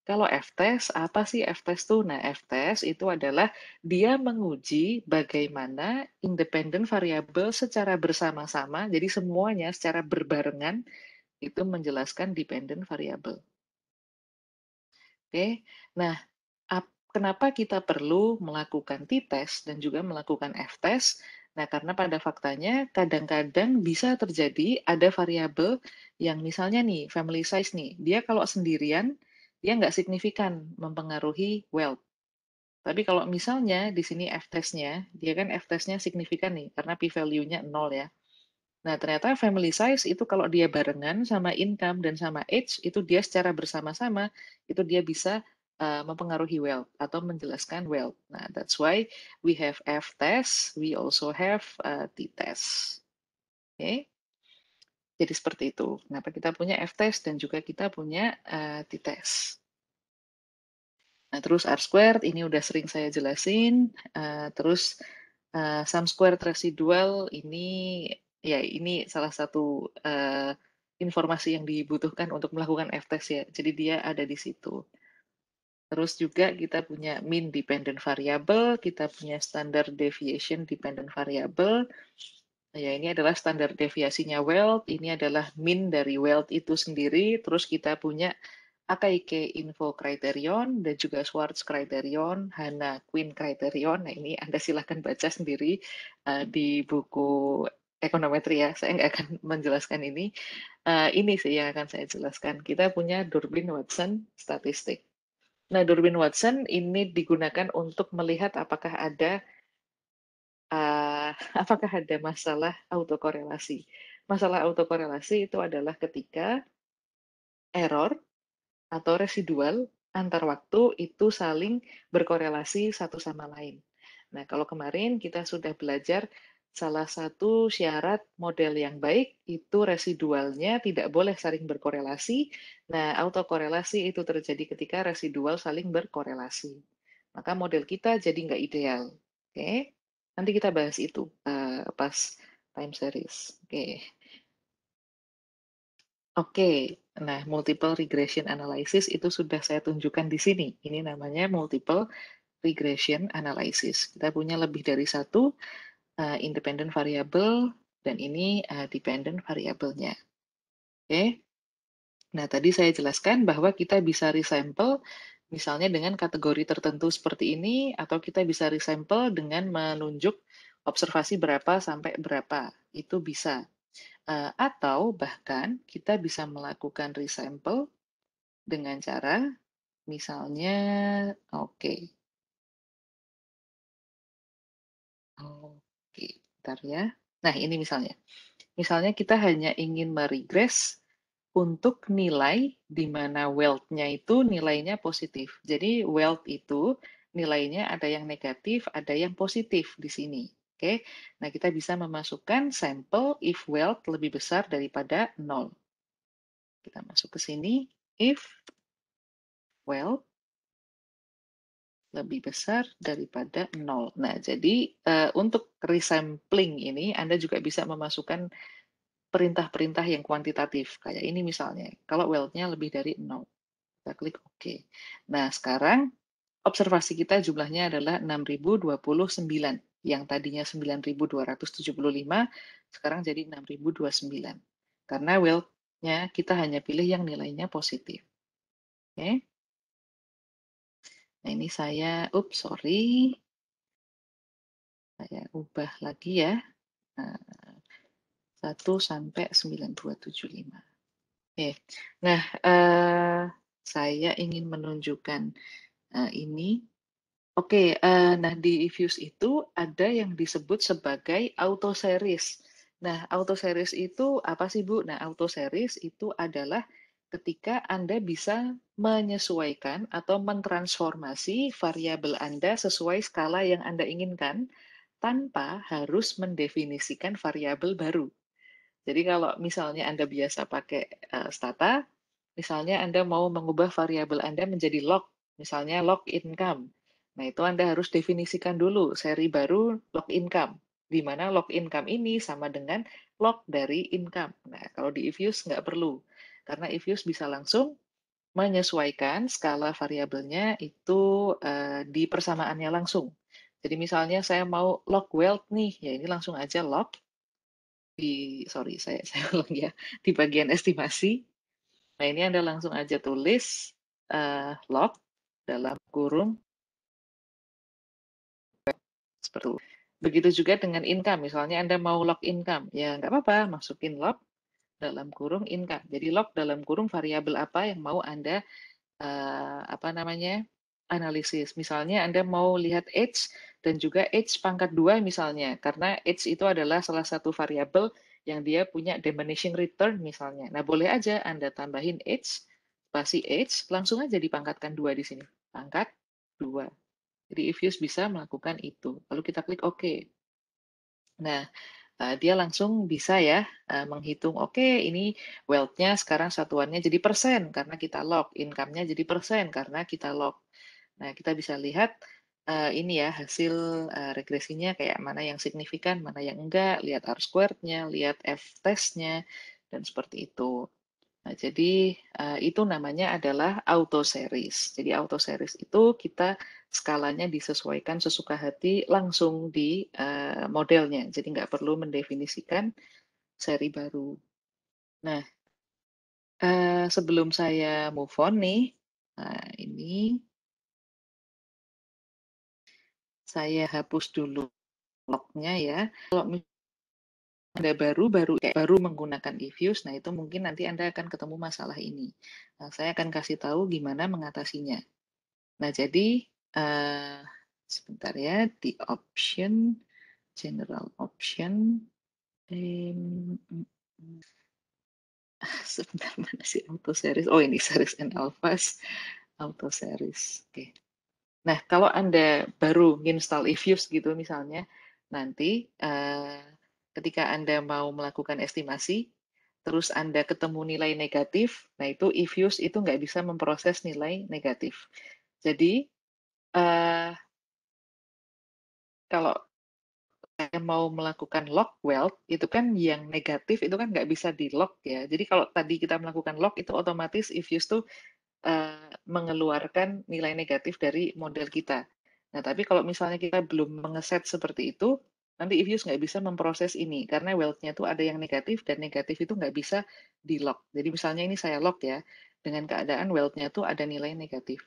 Kalau F-test, apa sih F-test itu? Nah, F-test itu adalah dia menguji bagaimana independent variable secara bersama-sama, jadi semuanya secara berbarengan itu menjelaskan dependent variable. Oke, nah kenapa kita perlu melakukan t-test dan juga melakukan f-test? Nah, karena pada faktanya kadang-kadang bisa terjadi ada variabel yang misalnya nih, family size nih, dia kalau sendirian, dia nggak signifikan mempengaruhi wealth. Tapi kalau misalnya di sini f-testnya, dia kan f-testnya signifikan nih, karena p-value-nya nol ya. Nah, ternyata family size itu kalau dia barengan sama income dan sama age, itu dia secara bersama-sama, itu dia bisa Eh, mempengaruhi wealth atau menjelaskan wealth. Nah, that's why we have F test, we also have uh, T test. Oke. Okay? Jadi seperti itu. Kenapa kita punya F test dan juga kita punya uh, T test. Nah, terus R squared ini udah sering saya jelasin. Uh, terus uh, sum squared residual ini ya ini salah satu uh, informasi yang dibutuhkan untuk melakukan F test ya. Jadi dia ada di situ. Terus juga kita punya mean dependent variable, kita punya standard deviation dependent variable. Ya, ini adalah standar deviasinya wealth, ini adalah mean dari wealth itu sendiri, terus kita punya AKIK Info Criterion dan juga Schwartz Criterion, Hana Queen Criterion. Nah, ini Anda silahkan baca sendiri uh, di buku ekonometri ya, saya nggak akan menjelaskan ini. Uh, ini sih yang akan saya jelaskan. Kita punya Durbin Watson Statistik. Nah, Durbin Watson ini digunakan untuk melihat apakah ada uh, apakah ada masalah autokorelasi. Masalah autokorelasi itu adalah ketika error atau residual antar waktu itu saling berkorelasi satu sama lain. Nah, kalau kemarin kita sudah belajar Salah satu syarat model yang baik itu residualnya tidak boleh saling berkorelasi. Nah, autokorelasi itu terjadi ketika residual saling berkorelasi. Maka model kita jadi nggak ideal. Oke, okay? nanti kita bahas itu uh, pas time series. Oke, okay. oke. Okay. Nah, multiple regression analysis itu sudah saya tunjukkan di sini. Ini namanya multiple regression analysis. Kita punya lebih dari satu uh, independent variable dan ini uh, dependent variabelnya. Oke. Okay. Nah, tadi saya jelaskan bahwa kita bisa resample misalnya dengan kategori tertentu seperti ini atau kita bisa resample dengan menunjuk observasi berapa sampai berapa. Itu bisa. Uh, atau bahkan kita bisa melakukan resample dengan cara misalnya oke. Okay. Oke sebentar ya. Nah, ini misalnya. Misalnya kita hanya ingin meregress untuk nilai di mana wealth-nya itu nilainya positif. Jadi wealth itu nilainya ada yang negatif, ada yang positif di sini. Oke. Nah, kita bisa memasukkan sampel if wealth lebih besar daripada 0. Kita masuk ke sini if wealth lebih besar daripada nol. Nah, jadi uh, untuk resampling ini Anda juga bisa memasukkan perintah-perintah yang kuantitatif kayak ini misalnya. Kalau wealth-nya lebih dari nol, kita klik OK. Nah, sekarang observasi kita jumlahnya adalah 6029 yang tadinya 9275 sekarang jadi 6029. Karena wealth-nya kita hanya pilih yang nilainya positif. Oke. Okay. Nah, ini saya, ups, sorry. Saya ubah lagi ya. Nah, 1 sampai 9275. Oke. Nah, eh, saya ingin menunjukkan uh, ini. Oke, uh, nah di Fuse itu ada yang disebut sebagai auto series. Nah, auto series itu apa sih, Bu? Nah, auto series itu adalah ketika Anda bisa menyesuaikan atau mentransformasi variabel Anda sesuai skala yang Anda inginkan tanpa harus mendefinisikan variabel baru. Jadi kalau misalnya Anda biasa pakai uh, stata, misalnya Anda mau mengubah variabel Anda menjadi log, misalnya log income. Nah, itu Anda harus definisikan dulu seri baru log income, di mana log income ini sama dengan log dari income. Nah, kalau di Ifuse nggak perlu karena Ifuse bisa langsung menyesuaikan skala variabelnya itu uh, di persamaannya langsung. Jadi misalnya saya mau log wealth nih, ya ini langsung aja log di sorry saya saya ulang ya di bagian estimasi. Nah ini anda langsung aja tulis uh, log dalam kurung seperti itu. Begitu juga dengan income, misalnya anda mau log income, ya nggak apa-apa masukin log dalam kurung income. Jadi log dalam kurung variabel apa yang mau Anda uh, apa namanya analisis. Misalnya Anda mau lihat age dan juga age pangkat 2 misalnya karena age itu adalah salah satu variabel yang dia punya diminishing return misalnya. Nah, boleh aja Anda tambahin age pasti age langsung aja dipangkatkan 2 di sini. Pangkat 2. Jadi you bisa melakukan itu. Lalu kita klik OK. Nah, Eh, dia langsung bisa ya uh, menghitung, oke okay, ini wealth-nya sekarang satuannya jadi persen karena kita lock income-nya jadi persen karena kita lock Nah, kita bisa lihat uh, ini ya hasil uh, regresinya kayak mana yang signifikan, mana yang enggak, lihat R squared-nya, lihat F test-nya dan seperti itu. Nah, jadi uh, itu namanya adalah auto series. Jadi auto series itu kita skalanya disesuaikan sesuka hati langsung di uh, modelnya. Jadi nggak perlu mendefinisikan seri baru. Nah, uh, sebelum saya move on nih, nah ini saya hapus dulu lognya ya. Kalau anda baru baru kayak baru menggunakan eViews, nah itu mungkin nanti Anda akan ketemu masalah ini. Nah, saya akan kasih tahu gimana mengatasinya. Nah, jadi uh, sebentar ya di option general option um, sebentar mana sih auto series oh ini series and alphas auto series oke okay. nah kalau anda baru install ifuse gitu misalnya nanti uh, ketika anda mau melakukan estimasi terus anda ketemu nilai negatif nah itu ifuse itu nggak bisa memproses nilai negatif jadi uh, Kalau saya mau melakukan lock wealth, itu kan yang negatif itu kan nggak bisa di-lock ya. Jadi kalau tadi kita melakukan lock itu otomatis if used tuh, eh, uh, mengeluarkan nilai negatif dari model kita. Nah, tapi kalau misalnya kita belum mengeset seperti itu, nanti if used nggak bisa memproses ini karena wealth-nya itu ada yang negatif dan negatif itu nggak bisa di-lock. Jadi misalnya ini saya lock ya, dengan keadaan wealth-nya itu ada nilai negatif.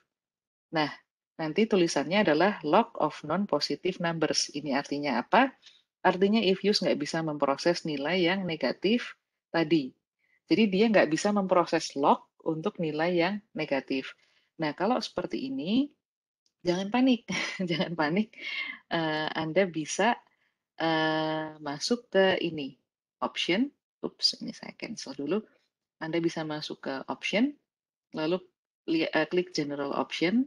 Nah nanti tulisannya adalah log of non-positive numbers. Ini artinya apa? Artinya if use nggak bisa memproses nilai yang negatif tadi. Jadi dia nggak bisa memproses log untuk nilai yang negatif. Nah, kalau seperti ini, jangan panik. jangan panik. Uh, Anda bisa uh, masuk ke ini, option. Ups, ini saya cancel dulu. Anda bisa masuk ke option, lalu eh, klik general option,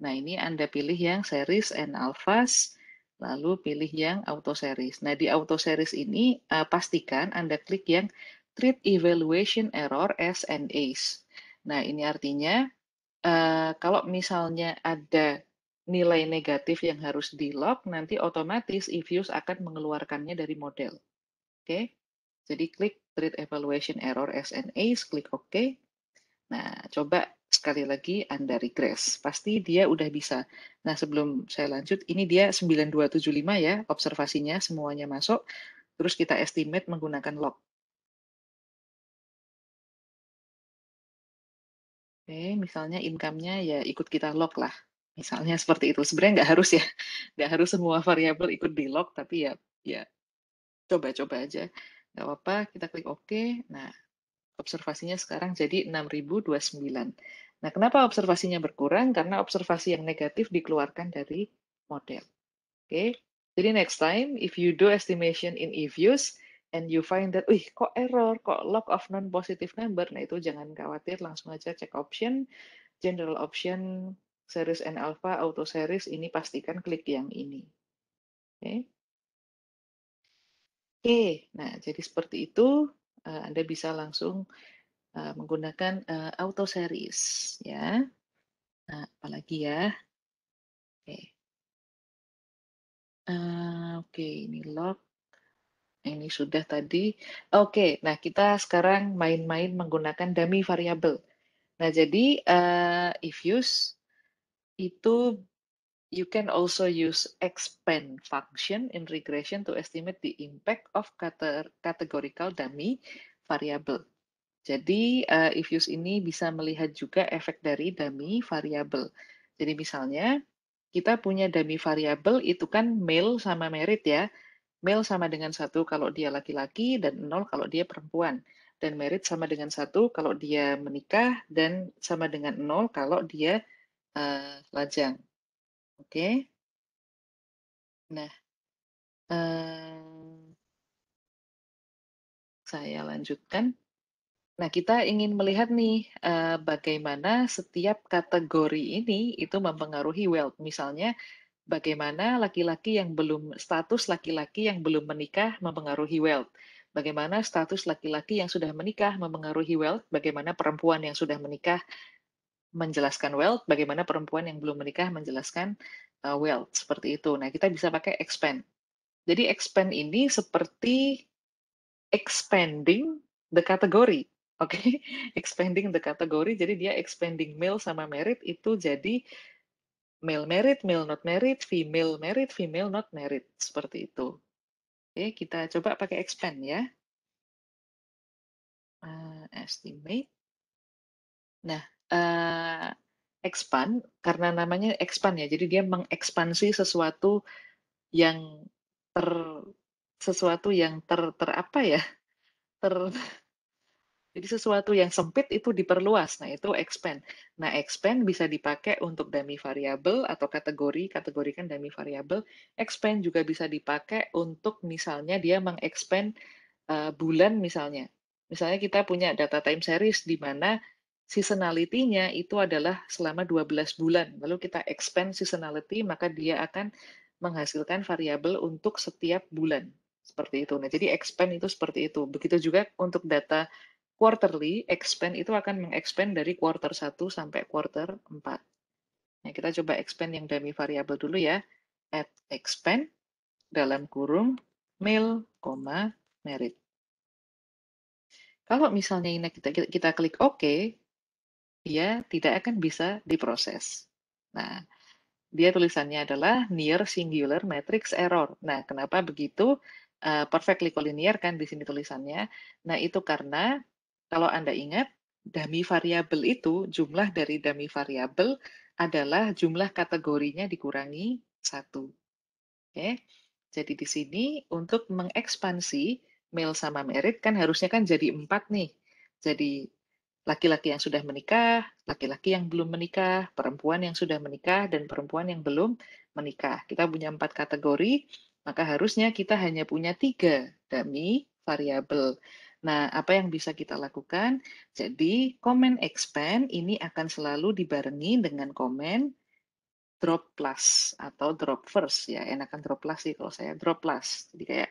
Nah, ini Anda pilih yang series and alphas, lalu pilih yang auto series. Nah, di auto series ini eh, pastikan Anda klik yang treat evaluation error as an ace. Nah, ini artinya eh, kalau misalnya ada nilai negatif yang harus di-log, nanti otomatis Evius akan mengeluarkannya dari model. Oke, okay? jadi klik treat evaluation error as an ace, klik OK. Nah, coba sekali lagi Anda regress. Pasti dia udah bisa. Nah, sebelum saya lanjut, ini dia 9275 ya observasinya semuanya masuk. Terus kita estimate menggunakan log. Oke, misalnya income-nya ya ikut kita log lah. Misalnya seperti itu. Sebenarnya nggak harus ya. Nggak harus semua variabel ikut di log, tapi ya ya coba-coba aja. Nggak apa-apa, kita klik OK. Nah, observasinya sekarang jadi 6029. Nah, kenapa observasinya berkurang? Karena observasi yang negatif dikeluarkan dari model. Oke. Okay? Jadi next time if you do estimation in EVUS and you find that, wih kok error, kok log of non-positive number, nah itu jangan khawatir, langsung aja cek option, general option, series and alpha, auto series, ini pastikan klik yang ini. Oke. Okay. Oke, okay, nah jadi seperti itu uh, Anda bisa langsung uh, menggunakan uh, auto series ya. Nah, apalagi ya. Oke. Okay. Uh, Oke, okay, ini log. Ini sudah tadi. Oke, okay, nah kita sekarang main-main menggunakan dummy variable. Nah, jadi uh, if use itu you can also use expand function in regression to estimate the impact of categorical dummy variable. Jadi, uh, if use ini bisa melihat juga efek dari dummy variable. Jadi, misalnya kita punya dummy variable itu kan male sama merit ya. Male sama dengan satu kalau dia laki-laki dan nol kalau dia perempuan. Dan merit sama dengan satu kalau dia menikah dan sama dengan nol kalau dia uh, lajang. Oke. Nah, saya lanjutkan. Nah, kita ingin melihat nih, eh, bagaimana setiap kategori ini itu mempengaruhi wealth. Misalnya, bagaimana laki-laki yang belum status laki-laki yang belum menikah mempengaruhi wealth. Bagaimana status laki-laki yang sudah menikah mempengaruhi wealth, bagaimana perempuan yang sudah menikah menjelaskan wealth, bagaimana perempuan yang belum menikah menjelaskan uh, wealth seperti itu. Nah, kita bisa pakai expand. Jadi expand ini seperti expanding the category. Oke, okay? expanding the category. Jadi dia expanding male sama merit itu jadi male merit, male not merit, female merit, female not merit seperti itu. Oke, okay, kita coba pakai expand ya. Uh, estimate. Nah, uh, expand karena namanya expand ya. Jadi dia mengekspansi sesuatu yang ter sesuatu yang ter, ter apa ya? ter jadi sesuatu yang sempit itu diperluas. Nah, itu expand. Nah, expand bisa dipakai untuk dummy variable atau kategori, kategori kan dummy variable. Expand juga bisa dipakai untuk misalnya dia mengexpand uh, eh, bulan misalnya. Misalnya kita punya data time series di mana seasonality-nya itu adalah selama 12 bulan. Lalu kita expand seasonality, maka dia akan menghasilkan variabel untuk setiap bulan. Seperti itu. Nah, jadi expand itu seperti itu. Begitu juga untuk data quarterly, expand itu akan mengexpand dari quarter 1 sampai quarter 4. Nah, kita coba expand yang dummy variabel dulu ya. At expand dalam kurung male, merit. Kalau misalnya ini kita, kita klik OK, dia tidak akan bisa diproses. Nah, dia tulisannya adalah near singular matrix error. Nah, kenapa begitu? Uh, perfectly collinear kan di sini tulisannya. Nah, itu karena kalau Anda ingat, dummy variable itu jumlah dari dummy variable adalah jumlah kategorinya dikurangi satu. Oke. Okay? Jadi di sini untuk mengekspansi male sama merit kan harusnya kan jadi empat nih. Jadi laki-laki yang sudah menikah, laki-laki yang belum menikah, perempuan yang sudah menikah, dan perempuan yang belum menikah. Kita punya empat kategori, maka harusnya kita hanya punya tiga dummy variabel. Nah, apa yang bisa kita lakukan? Jadi, comment expand ini akan selalu dibarengi dengan comment drop plus atau drop first ya. Enakan drop plus sih kalau saya drop plus. Jadi kayak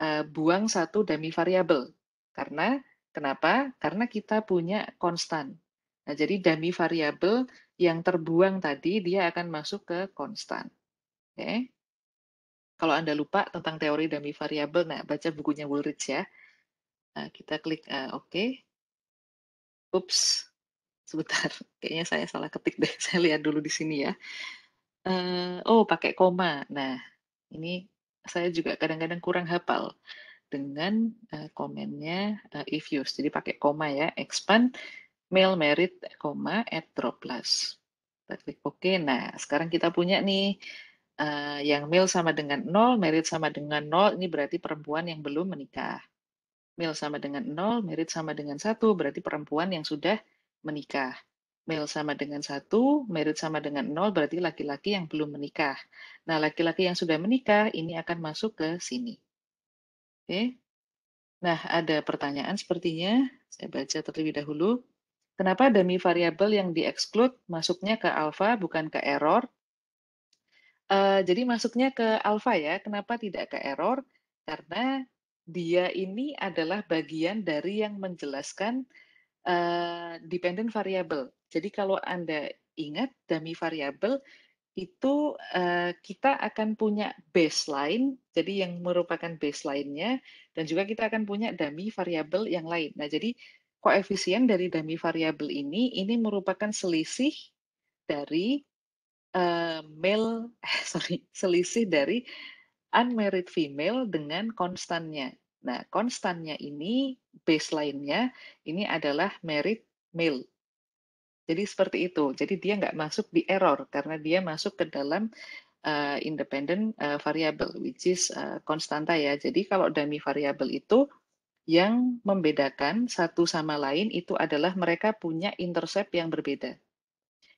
uh, buang satu dummy variabel karena Kenapa? Karena kita punya konstan. Nah, jadi dummy variabel yang terbuang tadi dia akan masuk ke konstan. Oke. Kalau Anda lupa tentang teori dummy variabel, nah baca bukunya Woolrich ya. Nah, kita klik uh, oke. Okay. Ups. Sebentar, kayaknya saya salah ketik deh. Saya lihat dulu di sini ya. Uh, oh, pakai koma. Nah, ini saya juga kadang-kadang kurang hafal dengan uh, komennya uh, if used. Jadi pakai koma ya, expand male merit, eh, koma at plus Kita klik OK. Nah, sekarang kita punya nih uh, yang male sama dengan 0, merit sama dengan 0, ini berarti perempuan yang belum menikah. Male sama dengan 0, merit sama dengan 1, berarti perempuan yang sudah menikah. Male sama dengan 1, merit sama dengan 0, berarti laki-laki yang belum menikah. Nah, laki-laki yang sudah menikah ini akan masuk ke sini. Oke. Nah, ada pertanyaan sepertinya. Saya baca terlebih dahulu. Kenapa demi variabel yang di-exclude masuknya ke alpha bukan ke error? Uh, jadi masuknya ke alpha ya. Kenapa tidak ke error? Karena dia ini adalah bagian dari yang menjelaskan uh, dependent variable. Jadi kalau Anda ingat dummy variable itu uh, kita akan punya baseline, jadi yang merupakan baseline-nya, dan juga kita akan punya dummy variable yang lain. Nah, jadi koefisien dari dummy variable ini, ini merupakan selisih dari uh, male, eh, sorry, selisih dari unmarried female dengan konstannya. Nah, konstannya ini, baseline-nya, ini adalah married male. Jadi seperti itu. Jadi dia nggak masuk di error karena dia masuk ke dalam uh, independent uh, variable which is uh, konstanta ya. Jadi kalau dummy variable itu yang membedakan satu sama lain itu adalah mereka punya intercept yang berbeda.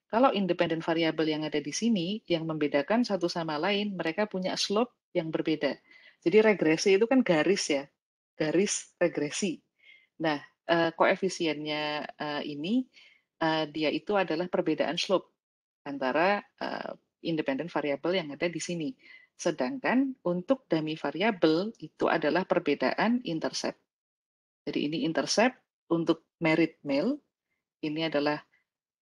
Kalau independent variable yang ada di sini yang membedakan satu sama lain mereka punya slope yang berbeda. Jadi regresi itu kan garis ya, garis regresi. Nah, koefisiennya ini Eh, dia itu adalah perbedaan slope antara uh, eh, variable variable yang ada di sini. Sedangkan untuk dummy variable itu adalah perbedaan intercept. Jadi ini intercept untuk married male, ini adalah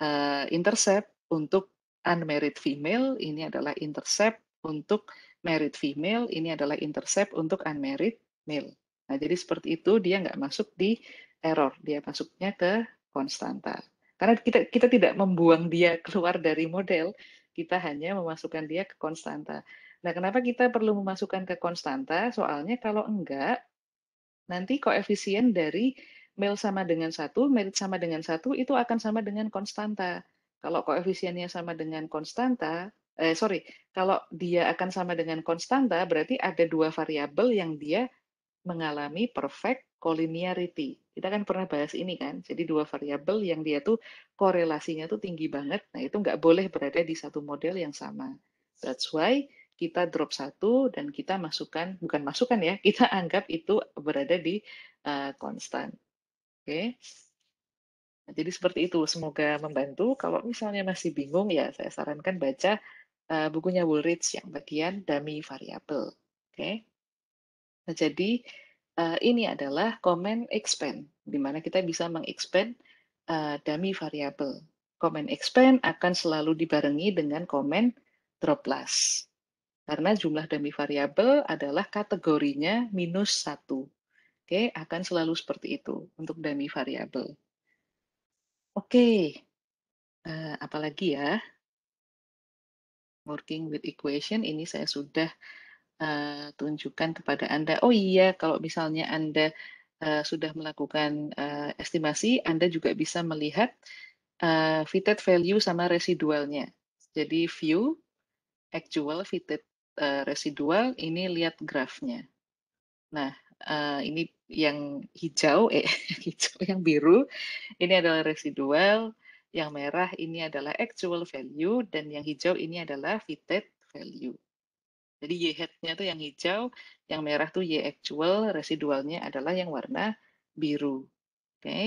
uh, intercept untuk unmarried female, ini adalah intercept untuk married female, ini adalah intercept untuk unmarried male. Nah, jadi seperti itu dia nggak masuk di error, dia masuknya ke konstanta. Karena kita kita tidak membuang dia keluar dari model, kita hanya memasukkan dia ke konstanta. Nah, kenapa kita perlu memasukkan ke konstanta? Soalnya kalau enggak, nanti koefisien dari mel sama dengan satu, merit sama dengan satu itu akan sama dengan konstanta. Kalau koefisiennya sama dengan konstanta, eh, sorry, kalau dia akan sama dengan konstanta, berarti ada dua variabel yang dia mengalami perfect collinearity. Kita kan pernah bahas ini kan. Jadi dua variabel yang dia tuh korelasinya tuh tinggi banget. Nah, itu nggak boleh berada di satu model yang sama. That's why kita drop satu dan kita masukkan bukan masukkan ya, kita anggap itu berada di uh, Oke. Okay. Nah, jadi seperti itu. Semoga membantu. Kalau misalnya masih bingung ya, saya sarankan baca uh, bukunya Woolrich yang bagian dummy variable. Oke. Okay. Nah, jadi uh, ini adalah command expand, di mana kita bisa mengexpand uh, dummy variable. Command expand akan selalu dibarengi dengan command drop plus. Karena jumlah dummy variable adalah kategorinya minus satu. Oke, okay, akan selalu seperti itu untuk dummy variable. Oke, okay. uh, eh, apalagi ya? Working with equation ini saya sudah uh, tunjukkan kepada Anda. Oh iya, kalau misalnya Anda uh, sudah melakukan uh, estimasi, Anda juga bisa melihat uh, fitted value sama residualnya. Jadi view, actual, fitted uh, residual, ini lihat grafnya. Nah, uh, ini yang hijau, eh, hijau yang biru, ini adalah residual, yang merah ini adalah actual value, dan yang hijau ini adalah fitted value. Jadi Y hatnya itu yang hijau, yang merah tuh Y actual, residualnya adalah yang warna biru. Oke. Okay.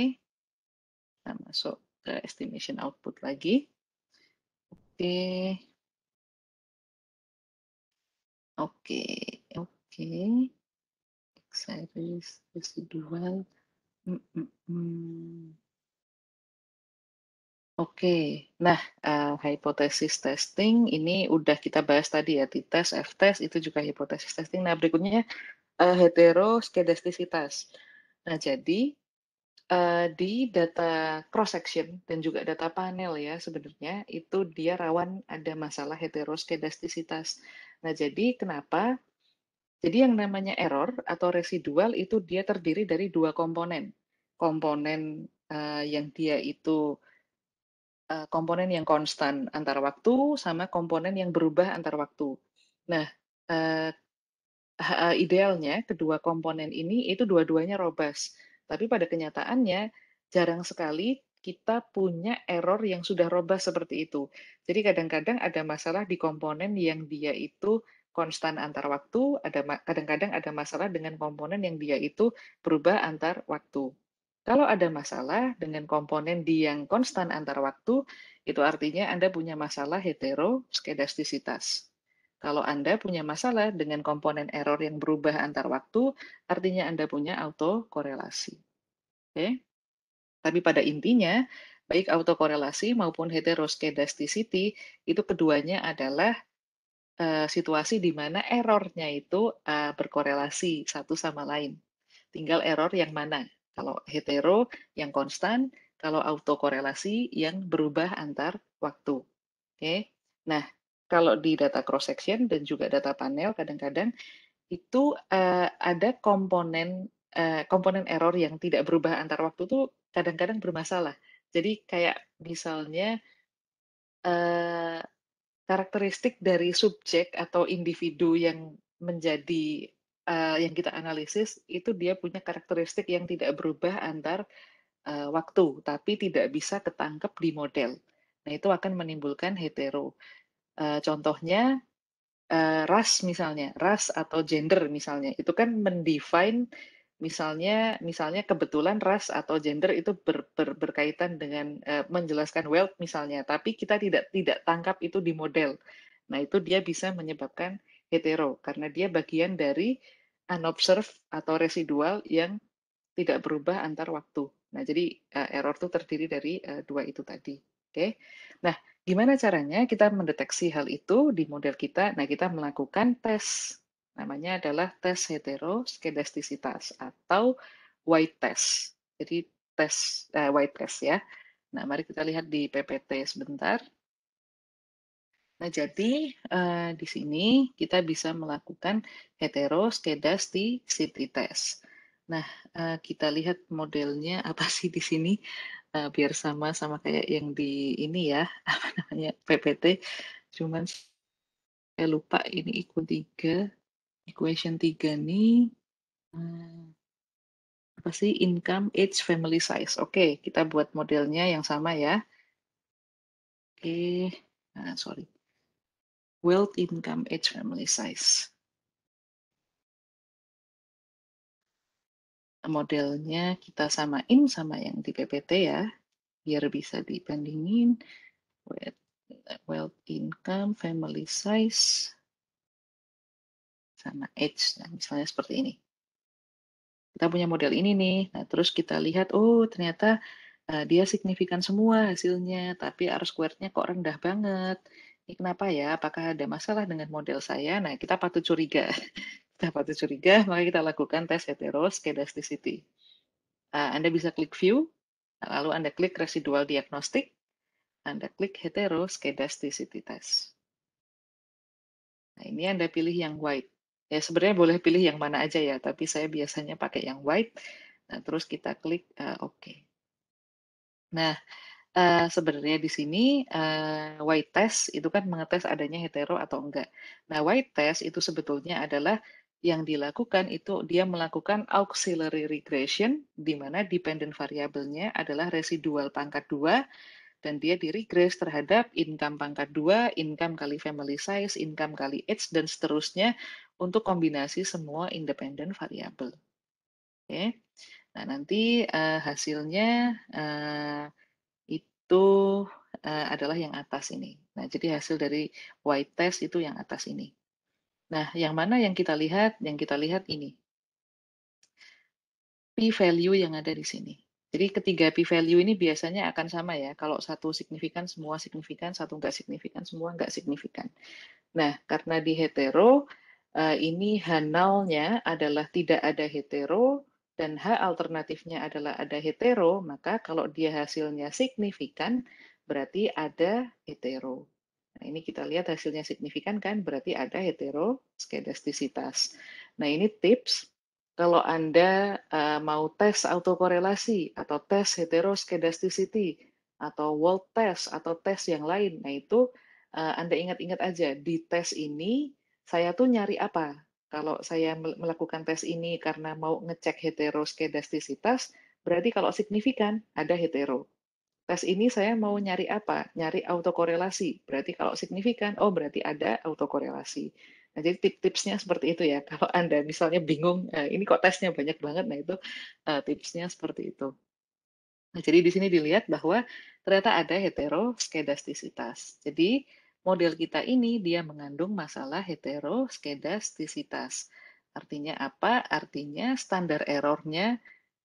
Nah, masuk ke estimation output lagi. Oke. Okay. Oke, okay. oke. Okay. X residual. Mm -mm. mm. Oke. Nah, uh, hipotesis testing ini udah kita bahas tadi ya, t-test, F-test itu juga hipotesis testing. Nah, berikutnya, uh, eh, heteroskedastisitas. Nah, jadi, uh, di data cross section dan juga data panel ya sebenarnya, itu dia rawan ada masalah heteroskedastisitas. Nah, jadi kenapa? Jadi yang namanya error atau residual itu dia terdiri dari dua komponen. Komponen, uh, yang dia itu Eh, komponen yang konstan antar waktu sama komponen yang berubah antar waktu. Nah, uh, idealnya kedua komponen ini itu dua-duanya robust. Tapi pada kenyataannya jarang sekali kita punya error yang sudah robust seperti itu. Jadi kadang-kadang ada masalah di komponen yang dia itu konstan antar waktu, ada kadang-kadang ada masalah dengan komponen yang dia itu berubah antar waktu. Kalau ada masalah dengan komponen di yang konstan antar waktu, itu artinya Anda punya masalah heteroskedastisitas. Kalau Anda punya masalah dengan komponen error yang berubah antar waktu, artinya Anda punya autokorelasi. Oke? Tapi pada intinya, baik autokorelasi maupun heteroskedastisiti itu keduanya adalah eh, situasi di mana errornya itu eh, berkorelasi satu sama lain. Tinggal error yang mana kalau hetero yang konstan, kalau autokorelasi yang berubah antar waktu. Oke. Okay? Nah, kalau di data cross section dan juga data panel kadang-kadang itu uh, ada komponen uh, komponen error yang tidak berubah antar waktu tuh kadang-kadang bermasalah. Jadi kayak misalnya uh, karakteristik dari subjek atau individu yang menjadi uh, yang kita analisis itu dia punya karakteristik yang tidak berubah antar uh, waktu, tapi tidak bisa ketangkep di model. Nah, itu akan menimbulkan hetero. Uh, contohnya uh, ras misalnya, ras atau gender misalnya, itu kan mendefine misalnya misalnya kebetulan ras atau gender itu ber, ber, berkaitan dengan uh, menjelaskan wealth misalnya, tapi kita tidak tidak tangkap itu di model. Nah, itu dia bisa menyebabkan hetero karena dia bagian dari unobserved atau residual yang tidak berubah antar waktu. Nah, jadi uh, error itu terdiri dari uh, dua itu tadi. Oke. Okay? Nah, gimana caranya kita mendeteksi hal itu di model kita? Nah, kita melakukan tes. Namanya adalah tes heteroskedastisitas atau white test. Jadi tes uh, white test ya. Nah, mari kita lihat di PPT sebentar. Nah, jadi uh, di sini kita bisa melakukan heteroskedas di city test. Nah, uh, kita lihat modelnya apa sih di sini uh, biar sama sama kayak yang di ini ya, apa namanya PPT. Cuman saya lupa ini ikut 3, equation 3 nih. Uh, apa sih income, age, family size. Oke, okay, kita buat modelnya yang sama ya. Oke, okay. nah, sorry wealth, income, age, family size. Modelnya kita samain sama yang di PPT ya, biar bisa dibandingin wealth, income, family size, sama age. Nah, misalnya seperti ini. Kita punya model ini nih. Nah, terus kita lihat, oh ternyata uh, dia signifikan semua hasilnya, tapi R squared-nya kok rendah banget ini kenapa ya? Apakah ada masalah dengan model saya? Nah, kita patut curiga. kita patut curiga, maka kita lakukan tes heteroskedasticity. Eh, Anda bisa klik view, lalu Anda klik residual diagnostic, Anda klik heteroskedasticity test. Nah, ini Anda pilih yang white. Ya, sebenarnya boleh pilih yang mana aja ya, tapi saya biasanya pakai yang white. Nah, terus kita klik uh, eh, OK. Nah, Eh, sebenarnya di sini uh, white test itu kan mengetes adanya hetero atau enggak. Nah, white test itu sebetulnya adalah yang dilakukan itu dia melakukan auxiliary regression di mana dependent variabelnya adalah residual pangkat 2 dan dia diregress terhadap income pangkat 2, income kali family size, income kali age dan seterusnya untuk kombinasi semua independent variable. Oke. Okay. Nah, nanti uh, hasilnya uh, itu uh, adalah yang atas ini. Nah, jadi hasil dari white test itu yang atas ini. Nah, yang mana yang kita lihat? Yang kita lihat ini. P-value yang ada di sini. Jadi ketiga p-value ini biasanya akan sama ya. Kalau satu signifikan, semua signifikan. Satu nggak signifikan, semua nggak signifikan. Nah, karena di hetero, eh, ini hanalnya adalah tidak ada hetero, dan H alternatifnya adalah ada hetero, maka kalau dia hasilnya signifikan, berarti ada hetero. Nah, ini kita lihat hasilnya signifikan kan, berarti ada hetero heteroskedastisitas. Nah, ini tips kalau Anda uh, mau tes autokorelasi atau tes skedasticity atau world test atau tes yang lain. Nah, itu uh, Anda ingat-ingat aja di tes ini saya tuh nyari apa? kalau saya melakukan tes ini karena mau ngecek heteroskedastisitas, berarti kalau signifikan ada hetero. Tes ini saya mau nyari apa? Nyari autokorelasi. Berarti kalau signifikan, oh berarti ada autokorelasi. Nah, jadi tips-tipsnya seperti itu ya. Kalau Anda misalnya bingung, eh, ini kok tesnya banyak banget, nah itu eh, tipsnya seperti itu. Nah, jadi di sini dilihat bahwa ternyata ada heteroskedastisitas. Jadi model kita ini dia mengandung masalah heteroskedastisitas. Artinya apa? Artinya standar errornya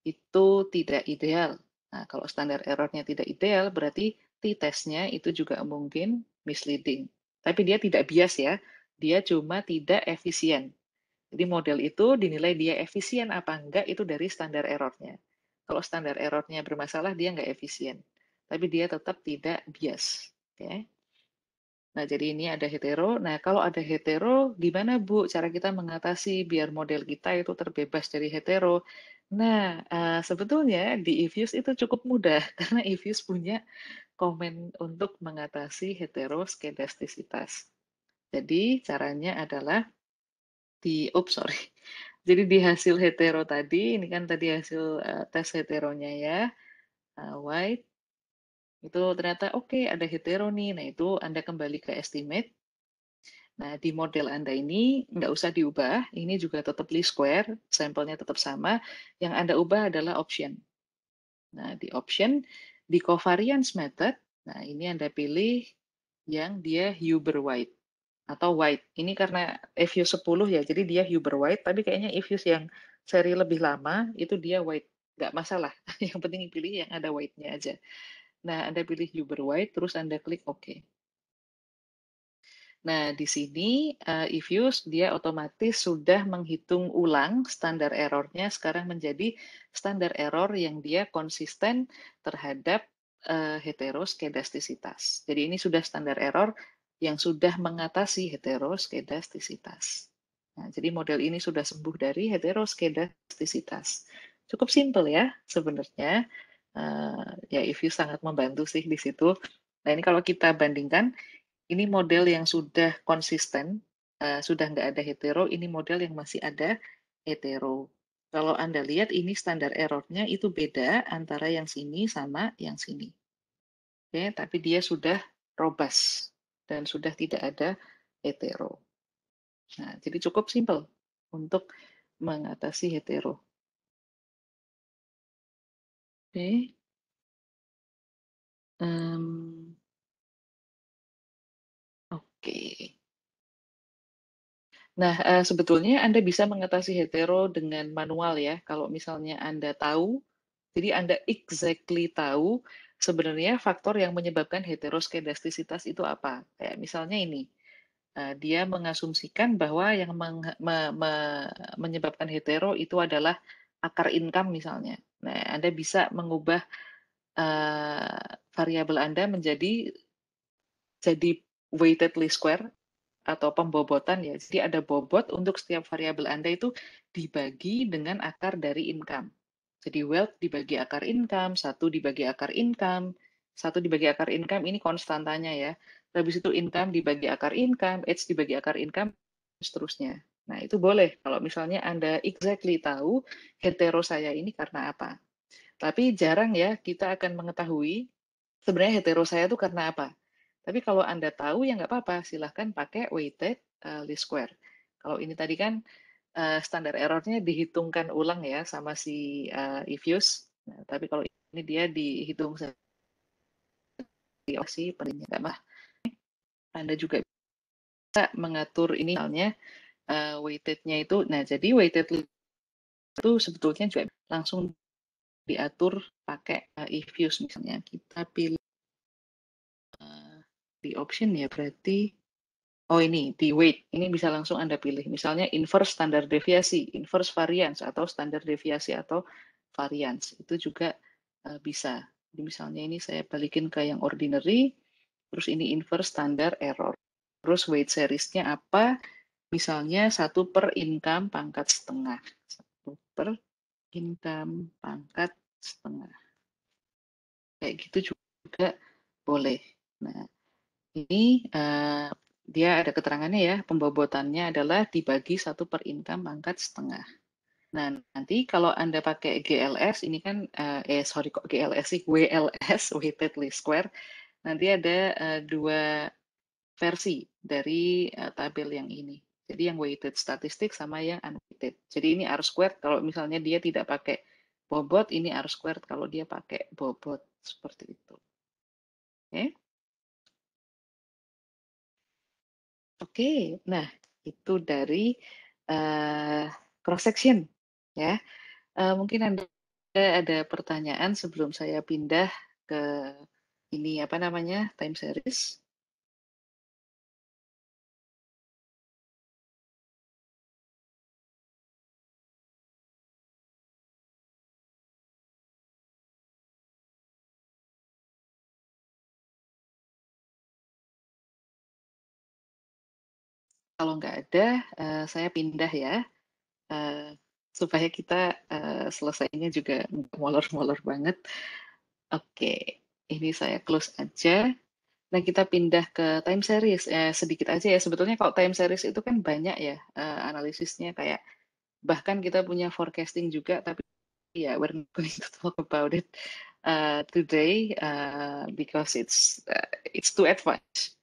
itu tidak ideal. Nah, kalau standar errornya tidak ideal, berarti t-testnya itu juga mungkin misleading. Tapi dia tidak bias ya, dia cuma tidak efisien. Jadi model itu dinilai dia efisien apa enggak itu dari standar errornya. Kalau standar errornya bermasalah, dia enggak efisien. Tapi dia tetap tidak bias. Okay. Nah, jadi ini ada hetero. Nah, kalau ada hetero, gimana Bu cara kita mengatasi biar model kita itu terbebas dari hetero? Nah, uh, sebetulnya di Evius itu cukup mudah karena Evius punya komen untuk mengatasi heteroskedastisitas. Jadi, caranya adalah di, oops, sorry. Jadi di hasil hetero tadi, ini kan tadi hasil uh, tes heteronya ya, uh, white, itu ternyata oke okay, ada hetero nih nah itu anda kembali ke estimate nah di model anda ini nggak usah diubah ini juga tetap least square sampelnya tetap sama yang anda ubah adalah option nah di option di covariance method nah ini anda pilih yang dia Huber White atau White ini karena FU 10 ya jadi dia Huber White tapi kayaknya FU yang seri lebih lama itu dia White nggak masalah yang penting pilih yang ada White-nya aja Nah, Anda pilih Uber White, terus Anda klik OK. Nah, di sini uh, if use dia otomatis sudah menghitung ulang standar errornya sekarang menjadi standar error yang dia konsisten terhadap uh, heteroskedastisitas. Jadi ini sudah standar error yang sudah mengatasi heteroskedastisitas. Nah, jadi model ini sudah sembuh dari heteroskedastisitas. Cukup simpel ya sebenarnya uh, ya you sangat membantu sih di situ. Nah ini kalau kita bandingkan, ini model yang sudah konsisten, uh, sudah nggak ada hetero, ini model yang masih ada hetero. Kalau Anda lihat ini standar errornya itu beda antara yang sini sama yang sini. Oke, tapi dia sudah robust dan sudah tidak ada hetero. Nah, jadi cukup simple untuk mengatasi hetero. Oke. um, Oke. Nah, uh, sebetulnya Anda bisa mengatasi hetero dengan manual ya, kalau misalnya Anda tahu, jadi Anda exactly tahu sebenarnya faktor yang menyebabkan heteroskedastisitas itu apa. Kayak misalnya ini, eh, dia mengasumsikan bahwa yang meng menyebabkan hetero itu adalah akar income misalnya. Nah, Anda bisa mengubah uh, variabel Anda menjadi jadi weighted least square atau pembobotan ya. Jadi ada bobot untuk setiap variabel Anda itu dibagi dengan akar dari income. Jadi wealth dibagi akar income, satu dibagi akar income, satu dibagi akar income ini konstantanya ya. Habis itu income dibagi akar income, age dibagi akar income, seterusnya. Nah, itu boleh kalau misalnya Anda exactly tahu hetero saya ini karena apa. Tapi jarang ya kita akan mengetahui sebenarnya hetero saya itu karena apa. Tapi kalau Anda tahu ya nggak apa-apa, silahkan pakai weighted uh, least square. Kalau ini tadi kan uh, standar errornya dihitungkan ulang ya sama si uh, eh, Ifuse. Nah, tapi kalau ini dia dihitung si nah, Anda juga bisa mengatur ini misalnya uh, weightednya itu. Nah, jadi weighted itu sebetulnya juga langsung diatur pakai uh, if misalnya kita pilih uh, di option ya berarti oh ini di weight ini bisa langsung anda pilih misalnya inverse standar deviasi inverse variance atau standar deviasi atau variance itu juga uh, bisa jadi misalnya ini saya balikin ke yang ordinary terus ini inverse standar error terus weight seriesnya apa Misalnya satu per income pangkat setengah. satu per income pangkat setengah. Kayak gitu juga boleh. Nah, ini uh, dia ada keterangannya ya, pembobotannya adalah dibagi satu per income pangkat setengah. Nah, nanti kalau Anda pakai GLS, ini kan, uh, eh sorry kok GLS sih, WLS, Weighted Least Square, nanti ada uh, dua versi dari uh, tabel yang ini. Jadi yang weighted statistik sama yang unweighted. Jadi ini R squared kalau misalnya dia tidak pakai bobot, ini R squared kalau dia pakai bobot seperti itu. Oke. Okay. Oke, okay. nah itu dari uh, cross section ya. Uh, mungkin Anda ada pertanyaan sebelum saya pindah ke ini apa namanya? time series. kalau nggak ada, uh, saya pindah ya. Uh, supaya kita uh, selesainya juga molor-molor banget. Oke, okay. ini saya close aja. Nah, kita pindah ke time series. Eh, sedikit aja ya, sebetulnya kalau time series itu kan banyak ya uh, analisisnya kayak bahkan kita punya forecasting juga, tapi ya yeah, we're not going to talk about it uh, today uh, because it's uh, it's too advanced.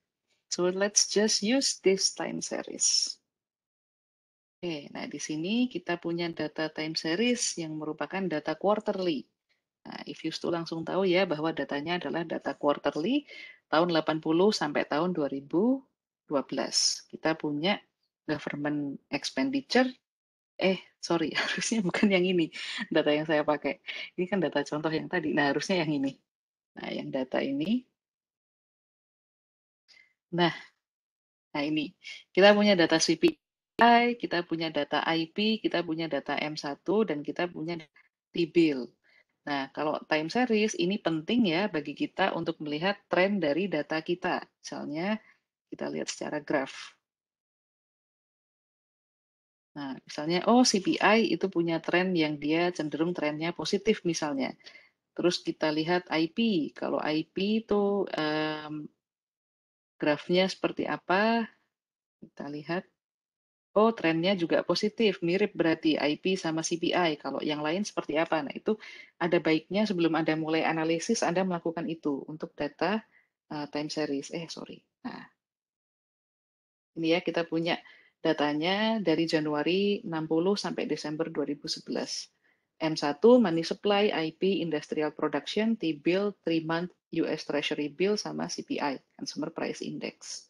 So let's just use this time series. Oke, nah di sini kita punya data time series yang merupakan data quarterly. Nah, if you to langsung tahu ya bahwa datanya adalah data quarterly tahun 80 sampai tahun 2012. Kita punya government expenditure eh sorry harusnya bukan yang ini data yang saya pakai ini kan data contoh yang tadi nah harusnya yang ini nah yang data ini Nah, nah ini kita punya data CPI, kita punya data IP, kita punya data M1 dan kita punya T-bill. Nah, kalau time series ini penting ya bagi kita untuk melihat tren dari data kita. Misalnya kita lihat secara graf. Nah, misalnya oh CPI itu punya tren yang dia cenderung trennya positif misalnya. Terus kita lihat IP. Kalau IP itu um, Grafnya seperti apa? Kita lihat. Oh, trennya juga positif, mirip berarti IP sama CPI. Kalau yang lain seperti apa? Nah, itu ada baiknya sebelum Anda mulai analisis, Anda melakukan itu untuk data uh, time series. Eh, sorry. Nah, ini ya kita punya datanya dari Januari 60 sampai Desember 2011. M1 money supply, IP industrial production, T-bill, 3 month US Treasury Bill sama CPI, Consumer kan, Price Index.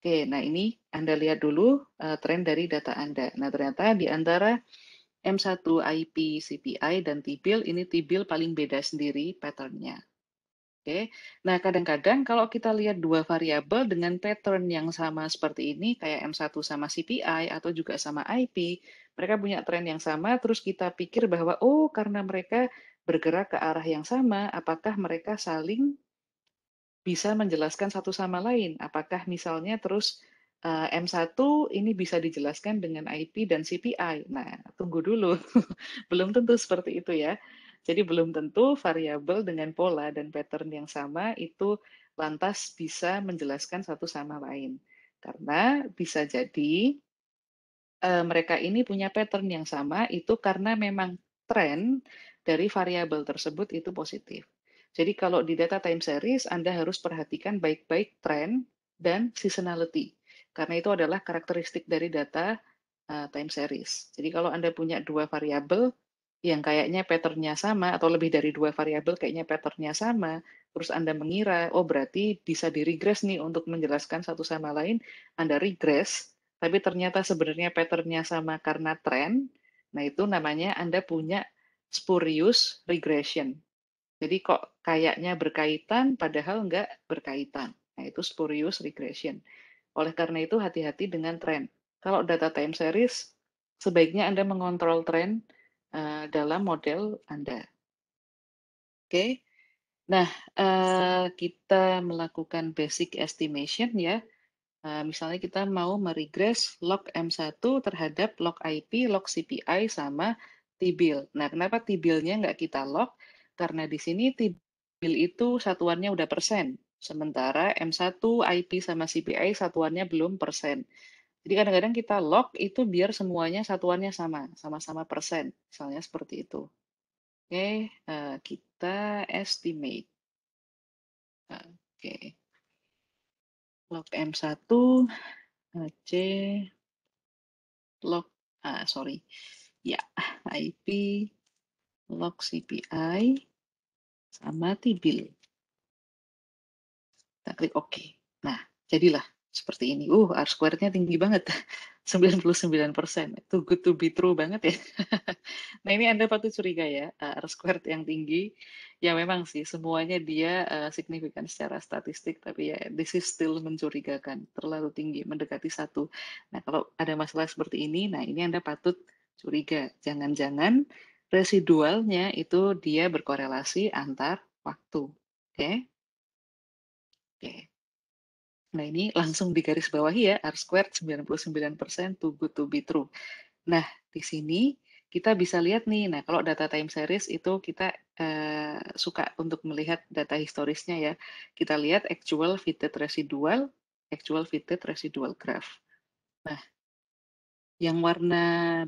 Oke, nah ini Anda lihat dulu uh, tren dari data Anda. Nah, ternyata di antara M1 IP, CPI, dan T-bill, ini T-bill paling beda sendiri patternnya. Oke, nah kadang-kadang kalau kita lihat dua variabel dengan pattern yang sama seperti ini, kayak M1 sama CPI atau juga sama IP, mereka punya tren yang sama, terus kita pikir bahwa oh karena mereka bergerak ke arah yang sama, apakah mereka saling bisa menjelaskan satu sama lain? Apakah misalnya terus eh, M1 ini bisa dijelaskan dengan IP dan CPI? Nah, tunggu dulu. belum tentu seperti itu ya. Jadi belum tentu variabel dengan pola dan pattern yang sama itu lantas bisa menjelaskan satu sama lain. Karena bisa jadi eh, mereka ini punya pattern yang sama itu karena memang tren dari variabel tersebut itu positif. Jadi kalau di data time series, Anda harus perhatikan baik-baik trend dan seasonality. Karena itu adalah karakteristik dari data eh, time series. Jadi kalau Anda punya dua variabel yang kayaknya patternnya sama atau lebih dari dua variabel kayaknya patternnya sama, terus Anda mengira, oh berarti bisa di regress nih untuk menjelaskan satu sama lain, Anda regress, tapi ternyata sebenarnya patternnya sama karena trend. nah itu namanya Anda punya spurious regression. Jadi kok kayaknya berkaitan padahal nggak berkaitan. Nah, itu spurious regression. Oleh karena itu hati-hati dengan tren. Kalau data time series sebaiknya Anda mengontrol tren uh, dalam model Anda. Oke. Okay. Nah, uh, kita melakukan basic estimation ya. Uh, misalnya kita mau meregress log M1 terhadap log IP, log CPI sama t Nah, kenapa t nggak kita lock? Karena di sini t itu satuannya udah persen. Sementara M1, IP, sama CPI satuannya belum persen. Jadi kadang-kadang kita lock itu biar semuanya satuannya sama, sama-sama persen. Misalnya seperti itu. Oke, okay, eh, kita estimate. Oke. Okay. Log M1, C, log, ah, sorry. Ya, IP log CPI sama tibil. Kita klik OK. Nah, jadilah seperti ini. Uh, r squarednya nya tinggi banget. 99%. Itu good to be true banget ya. nah, ini Anda patut curiga ya. Eh, r squared yang tinggi. Ya memang sih, semuanya dia eh, signifikan secara statistik. Tapi ya, this is still mencurigakan. Terlalu tinggi, mendekati satu. Nah, kalau ada masalah seperti ini, nah ini Anda patut curiga. Jangan-jangan residualnya itu dia berkorelasi antar waktu. Oke. Okay? Oke. Okay. Nah, ini langsung di garis bawah ya, R squared 99% to good to be true. Nah, di sini kita bisa lihat nih, nah kalau data time series itu kita eh, suka untuk melihat data historisnya ya. Kita lihat actual fitted residual, actual fitted residual graph. Nah, yang warna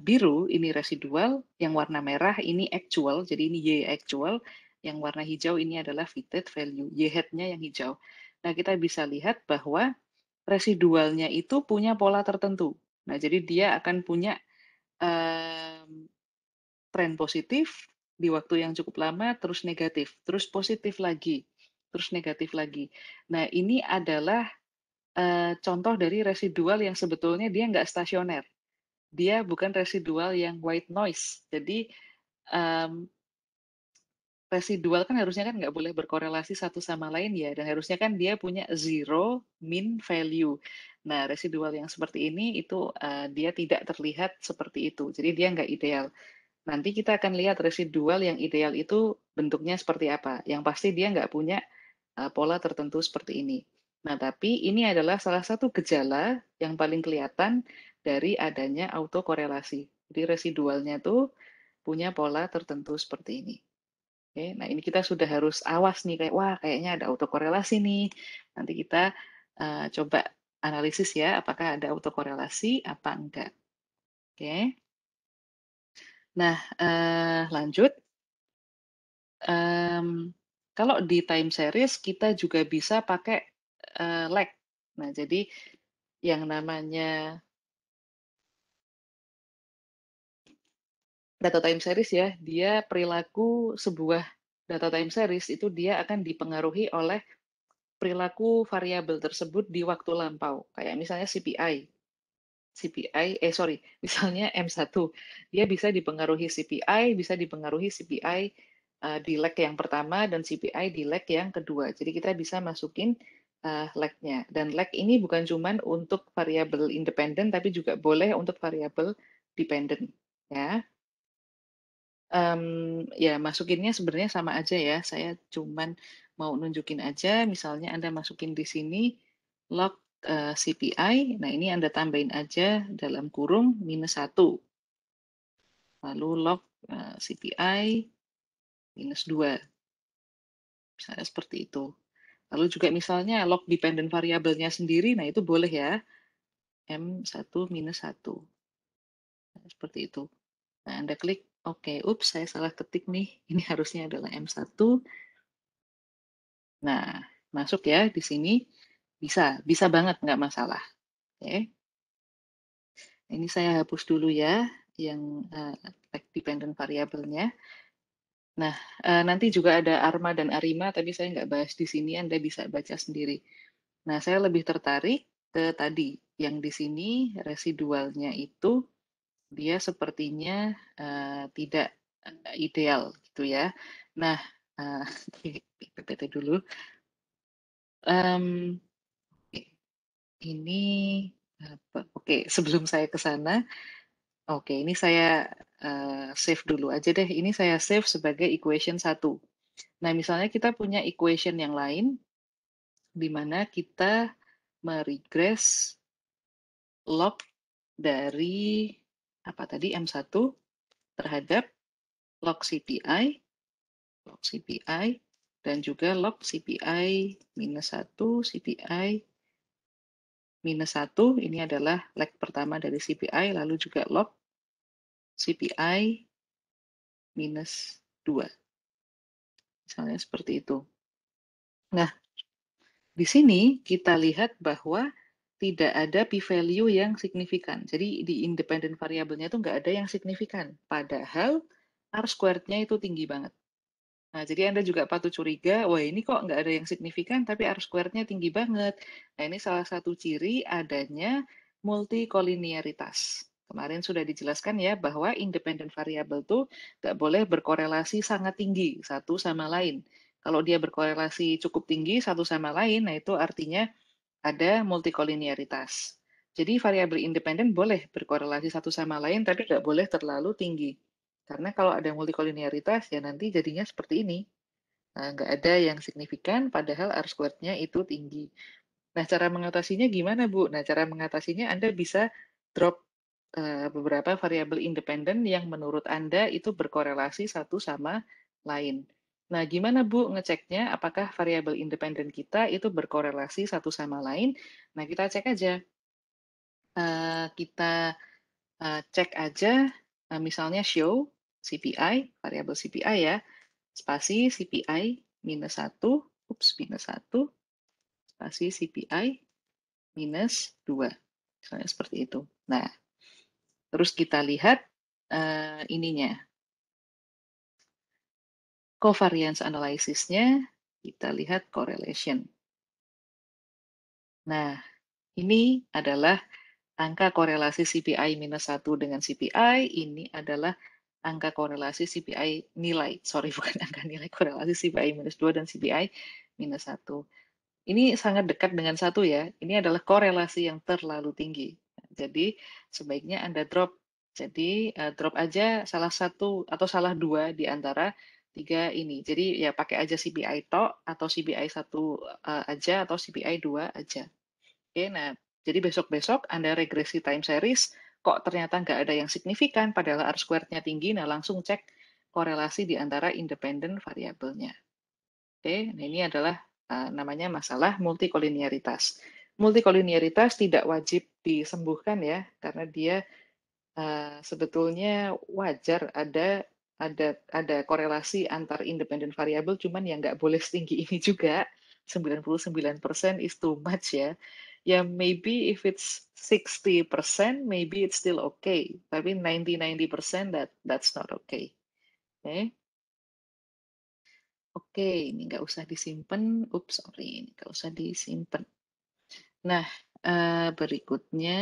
biru ini residual, yang warna merah ini actual, jadi ini Y actual, yang warna hijau ini adalah fitted value, Y headnya yang hijau. Nah, kita bisa lihat bahwa residualnya itu punya pola tertentu. Nah, jadi dia akan punya um, mmm, tren positif di waktu yang cukup lama, terus negatif, terus positif lagi, terus negatif lagi. Nah, ini adalah uh, contoh dari residual yang sebetulnya dia nggak stasioner dia bukan residual yang white noise. Jadi um, residual kan harusnya kan nggak boleh berkorelasi satu sama lain ya, dan harusnya kan dia punya zero mean value. Nah residual yang seperti ini itu uh, dia tidak terlihat seperti itu, jadi dia nggak ideal. Nanti kita akan lihat residual yang ideal itu bentuknya seperti apa. Yang pasti dia nggak punya uh, pola tertentu seperti ini. Nah, tapi ini adalah salah satu gejala yang paling kelihatan dari adanya autokorelasi. Jadi residualnya tuh punya pola tertentu seperti ini. Oke, nah ini kita sudah harus awas nih kayak wah kayaknya ada autokorelasi nih. Nanti kita uh, coba analisis ya apakah ada autokorelasi apa enggak. Oke. Nah, uh, lanjut. Um, kalau di time series kita juga bisa pakai uh, lag. Nah, jadi yang namanya data time series ya, dia perilaku sebuah data time series itu dia akan dipengaruhi oleh perilaku variabel tersebut di waktu lampau. Kayak misalnya CPI. CPI, eh sorry, misalnya M1. Dia bisa dipengaruhi CPI, bisa dipengaruhi CPI eh, di lag yang pertama dan CPI di lag yang kedua. Jadi kita bisa masukin uh, lag-nya. Dan lag ini bukan cuma untuk variabel independen, tapi juga boleh untuk variabel dependen. Ya, um, ya masukinnya sebenarnya sama aja ya. Saya cuma mau nunjukin aja. Misalnya Anda masukin di sini log uh, eh, CPI. Nah ini Anda tambahin aja dalam kurung minus satu. Lalu log uh, eh, CPI minus dua. Misalnya seperti itu. Lalu juga misalnya log dependent variabelnya sendiri, nah itu boleh ya. M1 minus 1. Nah, seperti itu. Nah, Anda klik, oke, okay, ups, saya salah ketik nih. Ini harusnya adalah M1. Nah, masuk ya di sini. Bisa, bisa banget, nggak masalah. Oke. Okay. Ini saya hapus dulu ya, yang uh, dependent variabelnya. Nah, eh, nanti juga ada Arma dan Arima, tapi saya nggak bahas di sini, Anda bisa baca sendiri. Nah, saya lebih tertarik ke tadi, yang di sini residualnya itu dia sepertinya, uh, tidak, eh, ideal gitu ya. Nah, eee, uh, di dulu. Um, ini oke, oke sebelum saya ke sana Oke, ini saya uh, save dulu aja deh. Ini saya save sebagai equation satu. Nah, misalnya kita punya equation yang lain, di mana kita meregress log dari apa tadi M1 terhadap log CPI, log CPI, dan juga log CPI minus satu CPI minus 1 ini adalah lag pertama dari CPI, lalu juga log CPI minus 2. Misalnya seperti itu. Nah, di sini kita lihat bahwa tidak ada p-value yang signifikan. Jadi di independent variabelnya itu nggak ada yang signifikan. Padahal R squared-nya itu tinggi banget. Nah, jadi Anda juga patut curiga, wah ini kok nggak ada yang signifikan, tapi R-squared-nya tinggi banget. Nah, ini salah satu ciri adanya multikolinearitas. Kemarin sudah dijelaskan ya bahwa independent variable itu nggak boleh berkorelasi sangat tinggi satu sama lain. Kalau dia berkorelasi cukup tinggi satu sama lain, nah itu artinya ada multikolinearitas. Jadi variabel independen boleh berkorelasi satu sama lain, tapi nggak boleh terlalu tinggi. Karena kalau ada multikolinearitas, ya nanti jadinya seperti ini. Nah, nggak ada yang signifikan padahal R squared-nya itu tinggi. Nah, cara mengatasinya gimana, Bu? Nah, cara mengatasinya Anda bisa drop eh, beberapa variabel independen yang menurut Anda itu berkorelasi satu sama lain. Nah, gimana Bu ngeceknya apakah variabel independen kita itu berkorelasi satu sama lain? Nah, kita cek aja. Uh, kita uh, cek aja uh, misalnya show. CPI, variabel CPI ya, spasi CPI minus 1, ups, minus 1, spasi CPI minus 2. Misalnya seperti itu. Nah, terus kita lihat uh, ininya. Covariance analysis-nya, kita lihat correlation. Nah, ini adalah angka korelasi CPI minus 1 dengan CPI, ini adalah angka korelasi CPI nilai, sorry bukan angka nilai, korelasi CPI minus 2 dan CPI minus 1. Ini sangat dekat dengan satu ya, ini adalah korelasi yang terlalu tinggi. Jadi sebaiknya Anda drop, jadi eh, drop aja salah satu atau salah dua di antara tiga ini. Jadi ya pakai aja CPI tok atau CPI satu eh, aja atau CPI dua aja. Oke, nah jadi besok-besok Anda regresi time series, kok ternyata nggak ada yang signifikan padahal R squared-nya tinggi, nah langsung cek korelasi di antara independent variabelnya. Oke, nah ini adalah uh, namanya masalah multikolinearitas. Multikolinearitas tidak wajib disembuhkan ya, karena dia uh, sebetulnya wajar ada ada ada korelasi antar independent variabel, cuman yang nggak boleh setinggi ini juga. 99% is too much ya ya maybe if it's 60%, maybe it's still okay. Tapi 90-90% that that's not okay. Oke. Okay. Oke, okay, ini nggak usah disimpan. Oops, sorry, ini nggak usah disimpan. Nah, uh, berikutnya.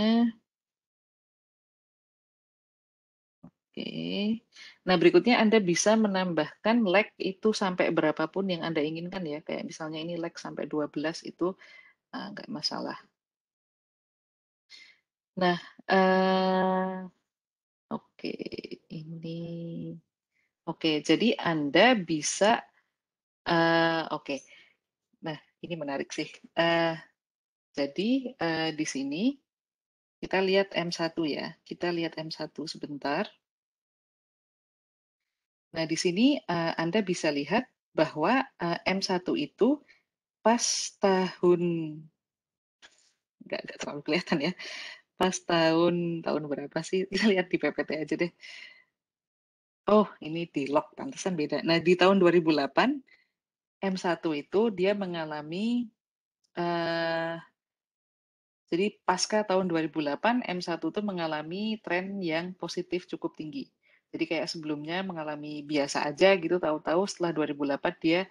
Oke. Okay. Nah, berikutnya Anda bisa menambahkan lag itu sampai berapapun yang Anda inginkan ya. Kayak misalnya ini lag sampai 12 itu eh, nggak uh, masalah. Nah, uh, oke ini oke jadi Anda bisa uh, oke. Nah ini menarik sih, Uh, jadi, uh, di sini kita lihat M1 ya, kita lihat M1 sebentar. Nah di sini, uh, Anda bisa lihat bahwa, uh, M1 itu pas tahun nggak terlalu kelihatan ya pas tahun tahun berapa sih kita lihat di PPT aja deh oh ini di lock pantesan beda nah di tahun 2008 M1 itu dia mengalami uh, jadi pasca tahun 2008 M1 itu mengalami tren yang positif cukup tinggi jadi kayak sebelumnya mengalami biasa aja gitu tahu-tahu setelah 2008 dia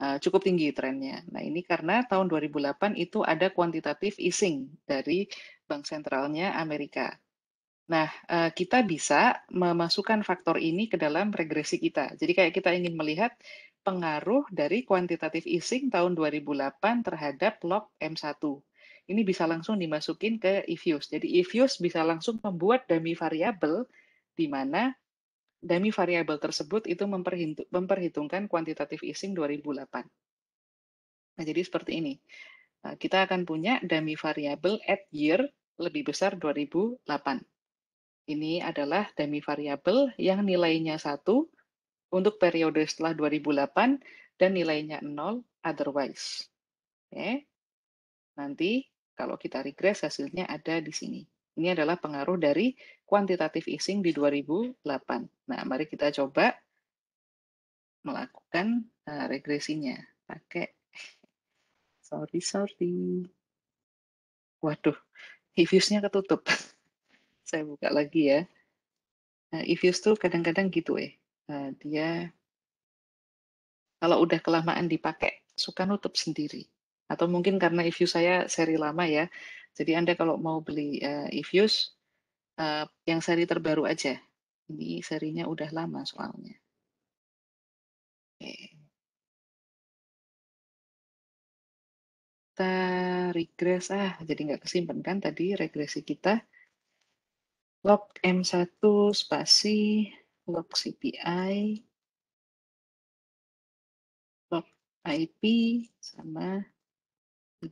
Eh, cukup tinggi trennya. Nah, ini karena tahun 2008 itu ada kuantitatif easing dari bank sentralnya Amerika. Nah, eh, kita bisa memasukkan faktor ini ke dalam regresi kita. Jadi kayak kita ingin melihat pengaruh dari kuantitatif easing tahun 2008 terhadap log M1. Ini bisa langsung dimasukin ke EFUSE. Jadi EFUSE bisa langsung membuat dummy variable di mana Demi variabel tersebut itu memperhitungkan kuantitatif easing 2008. Nah, jadi seperti ini. Nah, kita akan punya demi variabel at year lebih besar 2008. Ini adalah demi variabel yang nilainya satu untuk periode setelah 2008 dan nilainya nol otherwise. Oke. Nanti kalau kita regres hasilnya ada di sini. Ini adalah pengaruh dari kuantitatif easing di 2008. Nah, mari kita coba melakukan eh, regresinya pakai sorry sorry. Waduh, nya ketutup. Saya buka lagi ya. Nah, eviews tuh kadang-kadang gitu eh. Nah, dia kalau udah kelamaan dipakai suka nutup sendiri atau mungkin karena evius saya seri lama ya. Jadi Anda kalau mau beli uh, uh, yang seri terbaru aja. Ini serinya udah lama soalnya. Oke. Kita regress ah, jadi nggak kesimpan kan tadi regresi kita log M1 spasi log CPI log IP sama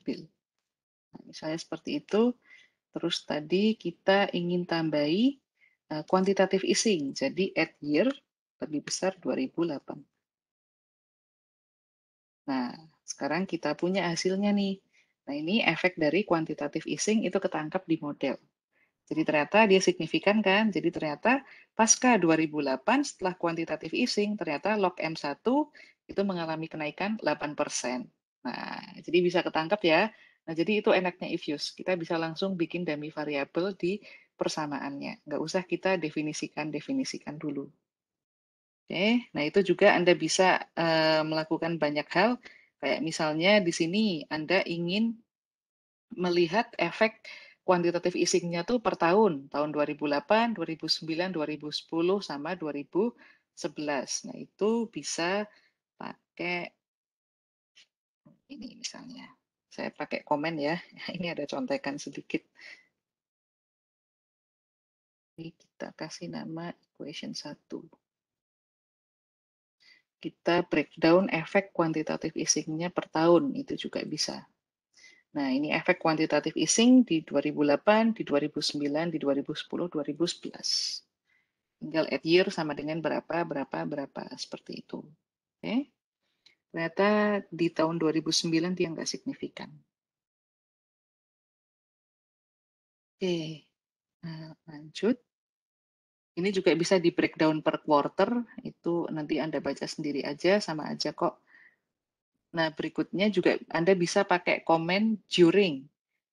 bill. Nah, misalnya seperti itu. Terus tadi kita ingin tambahi uh, easing, jadi at year lebih besar 2008. Nah, sekarang kita punya hasilnya nih. Nah, ini efek dari kuantitatif easing itu ketangkap di model. Jadi ternyata dia signifikan kan? Jadi ternyata pasca 2008 setelah kuantitatif easing ternyata log M1 itu mengalami kenaikan 8%. Nah, jadi bisa ketangkap ya Nah, jadi itu enaknya use. Kita bisa langsung bikin dummy variable di persamaannya. Nggak usah kita definisikan-definisikan dulu. Oke, nah itu juga Anda bisa uh, melakukan banyak hal. Kayak misalnya di sini Anda ingin melihat efek kuantitatif easingnya tuh per tahun, tahun 2008, 2009, 2010, sama 2011. Nah itu bisa pakai ini misalnya. Saya pakai komen ya. Ini ada contekan sedikit. Ini kita kasih nama equation 1. Kita breakdown efek kuantitatif easingnya per tahun. Itu juga bisa. Nah, ini efek kuantitatif easing di 2008, di 2009, di 2010, 2011. Tinggal add year sama dengan berapa, berapa, berapa. Seperti itu. Oke. Okay. Ternyata di tahun 2009 dia nggak signifikan. Oke, nah, lanjut. Ini juga bisa di breakdown per quarter, itu nanti Anda baca sendiri aja, sama aja kok. Nah, berikutnya juga Anda bisa pakai komen during.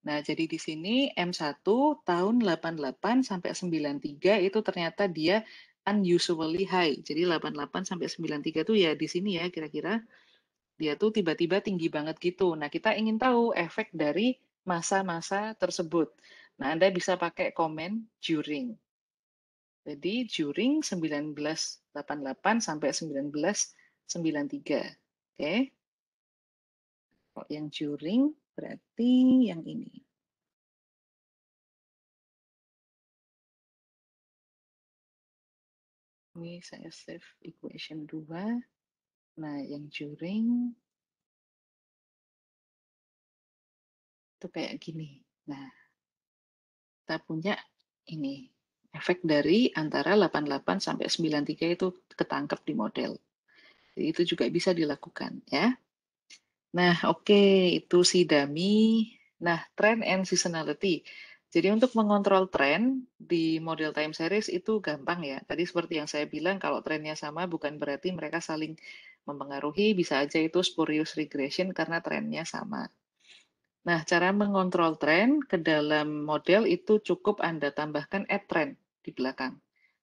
Nah, jadi di sini M1 tahun 88 sampai 93 itu ternyata dia unusually high. Jadi 88 sampai 93 itu ya di sini ya kira-kira dia tuh tiba-tiba tinggi banget gitu. Nah, kita ingin tahu efek dari masa-masa tersebut. Nah, Anda bisa pakai komen during. Jadi, during 1988 sampai 1993. Oke. Okay. Oh, yang during berarti yang ini. Ini saya save equation 2. Nah, yang curing itu kayak gini. Nah, kita punya ini efek dari antara 88 sampai 93 itu ketangkep di model. Jadi itu juga bisa dilakukan ya. Nah, oke, okay, itu si dummy. Nah, trend and seasonality. Jadi untuk mengontrol tren di model time series itu gampang ya. Tadi seperti yang saya bilang, kalau trennya sama bukan berarti mereka saling mempengaruhi, bisa aja itu spurious regression karena trennya sama. Nah, cara mengontrol tren ke dalam model itu cukup Anda tambahkan add trend di belakang.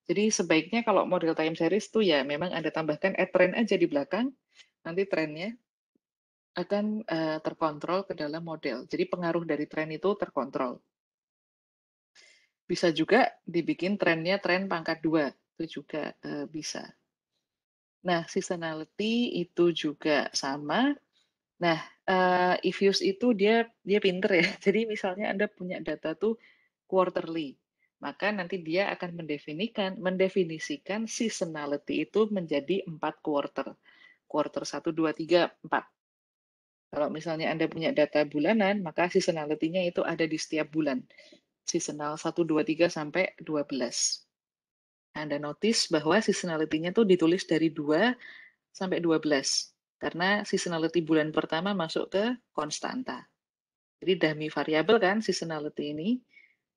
Jadi sebaiknya kalau model time series itu ya memang Anda tambahkan add trend aja di belakang, nanti trennya akan uh, terkontrol ke dalam model. Jadi pengaruh dari tren itu terkontrol. Bisa juga dibikin trennya tren pangkat 2, itu juga uh, bisa. Nah, seasonality itu juga sama. Nah, uh, use itu dia dia pinter ya. Jadi misalnya Anda punya data tuh quarterly, maka nanti dia akan mendefinikan mendefinisikan seasonality itu menjadi empat quarter. Quarter 1, 2, 3, 4. Kalau misalnya Anda punya data bulanan, maka seasonality-nya itu ada di setiap bulan. Seasonal 1, 2, 3 sampai 12. Anda notice bahwa seasonality-nya tuh ditulis dari 2 sampai 12 karena seasonality bulan pertama masuk ke konstanta. Jadi dummy variabel kan seasonality ini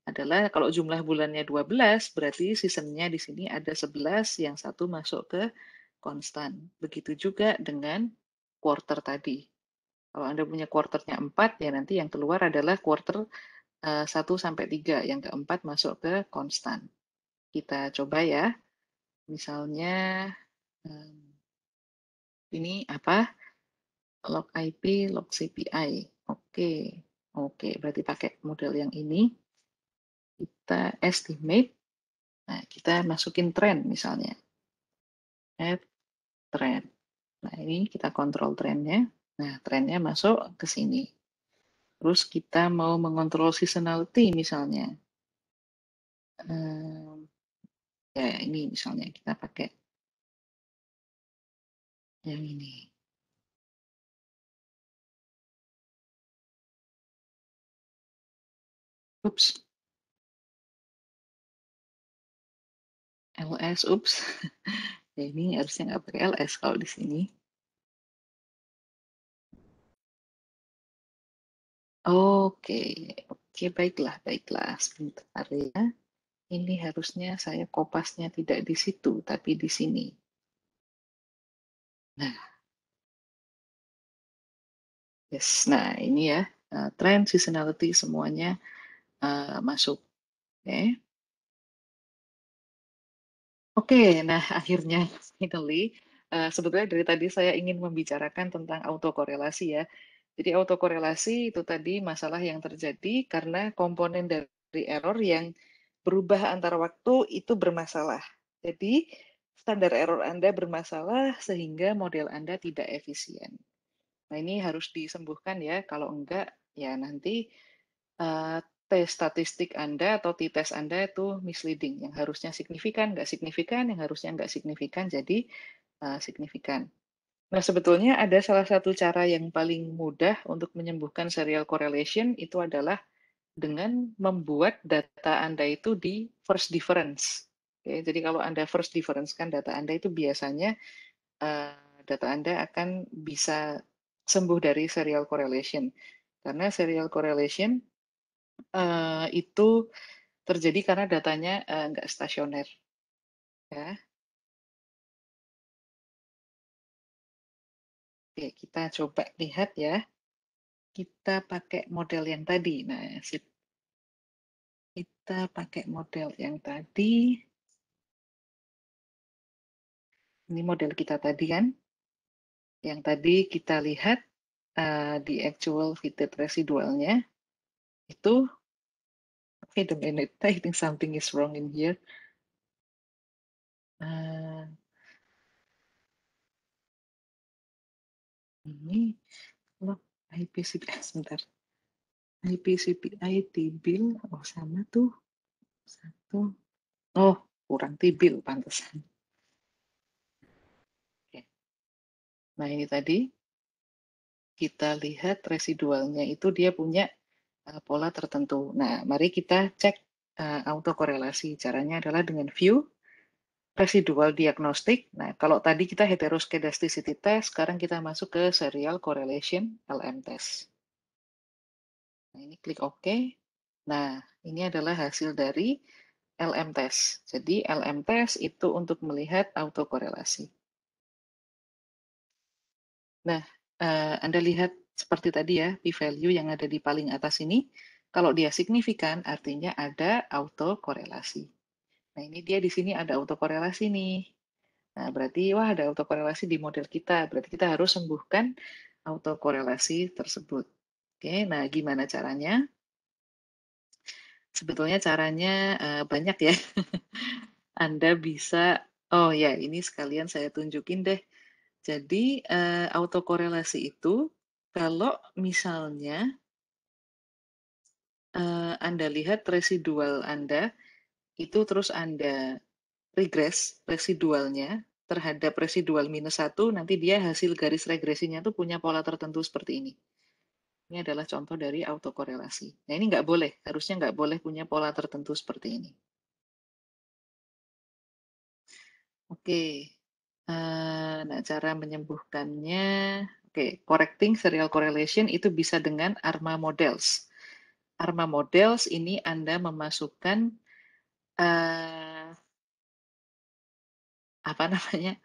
adalah kalau jumlah bulannya 12 berarti seasonnya di sini ada 11 yang satu masuk ke konstan. Begitu juga dengan quarter tadi. Kalau Anda punya quarter-nya 4 ya nanti yang keluar adalah quarter 1 eh, sampai 3 yang keempat masuk ke konstan kita coba ya. Misalnya ini apa? Log IP, log CPI. Oke. Okay. Oke, okay. berarti pakai model yang ini. Kita estimate. Nah, kita masukin trend misalnya. add trend. Nah, ini kita kontrol trendnya. Nah, trendnya masuk ke sini. Terus kita mau mengontrol seasonality misalnya ya ini misalnya kita pakai yang ini ups ls ups ya ini harusnya nggak pakai ls kalau di sini Oke, okay. oke okay, baiklah, baiklah sebentar ya ini harusnya saya kopasnya tidak di situ, tapi di sini. Nah, yes, nah ini ya uh, eh, trend seasonality semuanya uh, masuk. Oke. Okay. okay, nah akhirnya finally uh, sebetulnya dari tadi saya ingin membicarakan tentang autokorelasi ya. Jadi autokorelasi itu tadi masalah yang terjadi karena komponen dari error yang berubah antar waktu itu bermasalah. Jadi standar error Anda bermasalah sehingga model Anda tidak efisien. Nah ini harus disembuhkan ya, kalau enggak ya nanti uh, tes statistik Anda atau t-test Anda itu misleading. Yang harusnya signifikan, nggak signifikan, yang harusnya nggak signifikan, jadi uh, signifikan. Nah, sebetulnya ada salah satu cara yang paling mudah untuk menyembuhkan serial correlation itu adalah dengan membuat data Anda itu di first difference. Oke, jadi kalau Anda first difference kan data Anda itu biasanya uh, data Anda akan bisa sembuh dari serial correlation. Karena serial correlation uh, itu terjadi karena datanya uh, stasioner. Ya. Oke, kita coba lihat ya kita pakai model yang tadi. Nah, kita pakai model yang tadi. Ini model kita tadi kan. Yang tadi kita lihat uh, di actual fitted residualnya itu wait the minute, I think something is wrong in here. Uh, ini IPCP eh, sebentar IPCPI tibil oh sama tuh satu oh kurang tibil pantesan Oke. nah ini tadi kita lihat residualnya itu dia punya uh, pola tertentu nah mari kita cek uh, autokorelasi caranya adalah dengan view residual diagnostik. Nah, kalau tadi kita heteroskedasticity test, sekarang kita masuk ke serial correlation LM test. Nah, ini klik OK. Nah, ini adalah hasil dari LM test. Jadi, LM test itu untuk melihat autokorelasi. Nah, eh, Anda lihat seperti tadi ya, p-value yang ada di paling atas ini. Kalau dia signifikan, artinya ada autokorelasi. Nah, ini dia di sini ada autokorelasi nih. Nah, berarti wah ada autokorelasi di model kita. Berarti kita harus sembuhkan autokorelasi tersebut. Oke, nah gimana caranya? Sebetulnya caranya uh, banyak ya. Anda bisa oh ya, ini sekalian saya tunjukin deh. Jadi uh, autokorelasi itu kalau misalnya uh, Anda lihat residual Anda itu terus Anda regress residualnya terhadap residual minus 1, nanti dia hasil garis regresinya itu punya pola tertentu seperti ini. Ini adalah contoh dari autokorelasi. Nah ini nggak boleh, harusnya nggak boleh punya pola tertentu seperti ini. Oke, eh, nah cara menyembuhkannya, oke, correcting serial correlation itu bisa dengan ARMA models. ARMA models ini Anda memasukkan uh, apa namanya,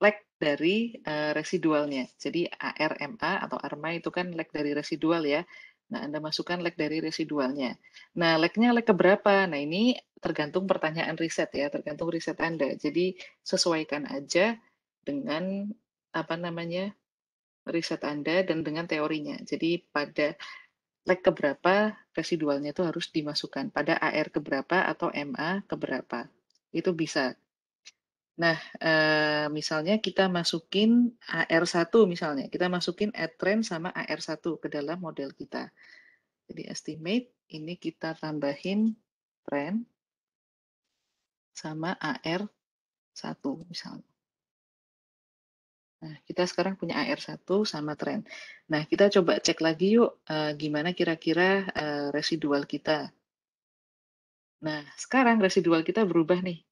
lag dari, uh, residualnya. Jadi ARMA atau ARMA itu kan lag dari residual ya. Nah, Anda masukkan lag dari residualnya. Nah, lagnya lag ke berapa? Nah, ini tergantung pertanyaan riset ya, tergantung riset Anda. Jadi sesuaikan aja dengan apa namanya, riset Anda dan dengan teorinya. Jadi pada lag keberapa residualnya itu harus dimasukkan pada AR keberapa atau MA keberapa. Itu bisa. Nah, eh, misalnya kita masukin AR1 misalnya, kita masukin trend sama AR1 ke dalam model kita. Jadi estimate ini kita tambahin trend sama AR1 misalnya. Nah, kita sekarang punya AR1 sama tren. Nah, kita coba cek lagi yuk uh, gimana kira-kira uh, residual kita. Nah, sekarang residual kita berubah nih.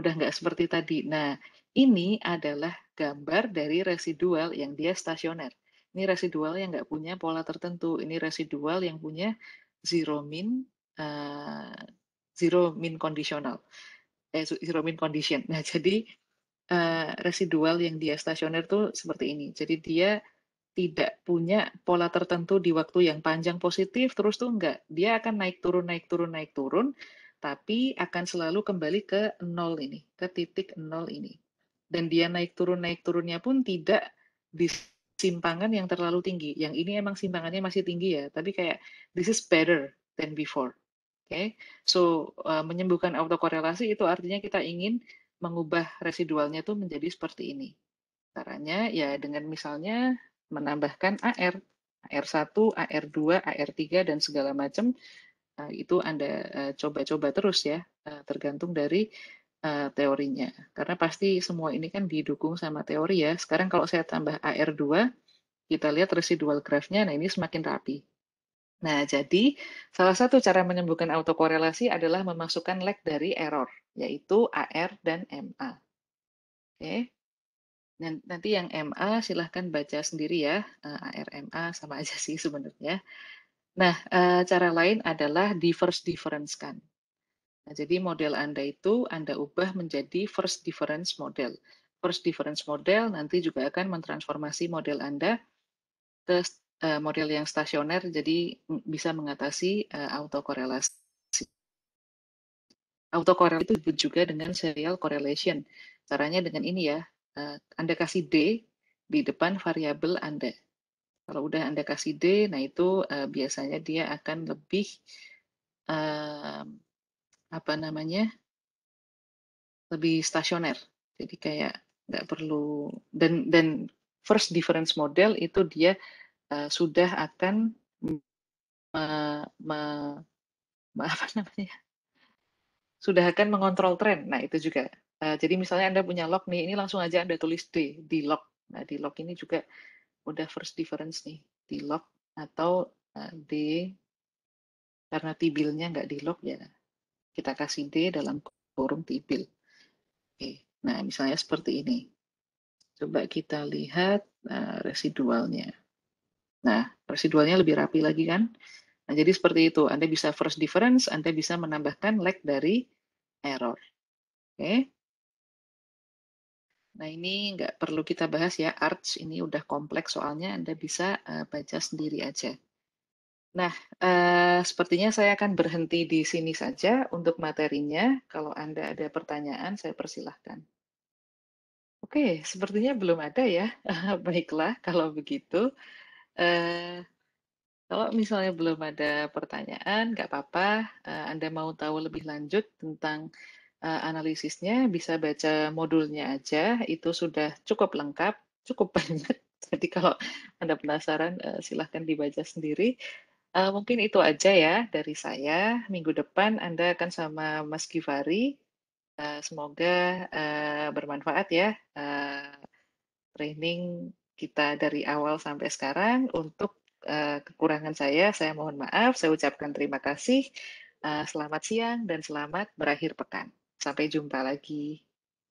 Udah nggak seperti tadi. Nah, ini adalah gambar dari residual yang dia stasioner. Ini residual yang nggak punya pola tertentu. Ini residual yang punya zero mean, uh, eh, zero mean conditional. Eh, zero mean condition. Nah, jadi uh, residual yang dia stasioner tuh seperti ini. Jadi dia tidak punya pola tertentu di waktu yang panjang positif terus tuh enggak. Dia akan naik turun naik turun naik turun tapi akan selalu kembali ke nol ini, ke titik nol ini. Dan dia naik turun naik turunnya pun tidak di simpangan yang terlalu tinggi. Yang ini emang simpangannya masih tinggi ya, tapi kayak this is better than before. Oke. Okay? So, uh, menyembuhkan autokorelasi itu artinya kita ingin mengubah residualnya itu menjadi seperti ini. Caranya ya dengan misalnya menambahkan AR, AR1, AR2, AR3 dan segala macam eh, itu Anda eh, coba-coba terus ya, eh, tergantung dari teorinya. Karena pasti semua ini kan didukung sama teori ya. Sekarang kalau saya tambah AR2, kita lihat residual graph-nya, nah ini semakin rapi. Nah, jadi salah satu cara menyembuhkan autokorelasi adalah memasukkan lag dari error, yaitu AR dan MA. Oke. nanti yang MA silahkan baca sendiri ya, eh, AR, MA sama aja sih sebenarnya. Nah, eh, cara lain adalah diverse difference kan. Nah, jadi model Anda itu Anda ubah menjadi first difference model. First difference model nanti juga akan mentransformasi model Anda Eh, model yang stasioner jadi bisa mengatasi eh, autokorelasi. Autokorelasi itu disebut juga dengan serial correlation. Caranya dengan ini ya, eh, Anda kasih D di depan variabel Anda. Kalau udah Anda kasih D, nah itu biasanya dia akan lebih apa namanya? lebih stasioner. Jadi kayak nggak perlu dan dan first difference model itu dia Eh, sudah akan me, me, me, apa namanya sudah akan mengontrol tren. Nah itu juga. Uh, jadi misalnya anda punya log nih, ini langsung aja anda tulis d di log. Nah di log ini juga udah first difference nih di log atau uh, d karena tibilnya nggak di log ya kita kasih d dalam forum tibil. Oke. Nah misalnya seperti ini. Coba kita lihat uh, residualnya. Nah, residualnya lebih rapi lagi kan? Nah, jadi seperti itu. Anda bisa first difference, Anda bisa menambahkan lag dari error. Oke. Okay. Nah, ini nggak perlu kita bahas ya. Arch ini udah kompleks soalnya Anda bisa uh, baca sendiri aja. Nah, uh, sepertinya saya akan berhenti di sini saja untuk materinya. Kalau Anda ada pertanyaan, saya persilahkan. Oke, sepertinya belum ada ya. Baiklah, kalau begitu. Eh, kalau misalnya belum ada pertanyaan, nggak apa-apa. Uh, Anda mau tahu lebih lanjut tentang uh, analisisnya, bisa baca modulnya aja. Itu sudah cukup lengkap, cukup banyak. Jadi kalau Anda penasaran, uh, silahkan dibaca sendiri. Uh, mungkin itu aja ya dari saya. Minggu depan Anda akan sama Mas Givari. Uh, semoga uh, bermanfaat ya uh, training kita dari awal sampai sekarang. Untuk uh, kekurangan saya, saya mohon maaf. Saya ucapkan terima kasih. Uh, selamat siang dan selamat berakhir pekan. Sampai jumpa lagi.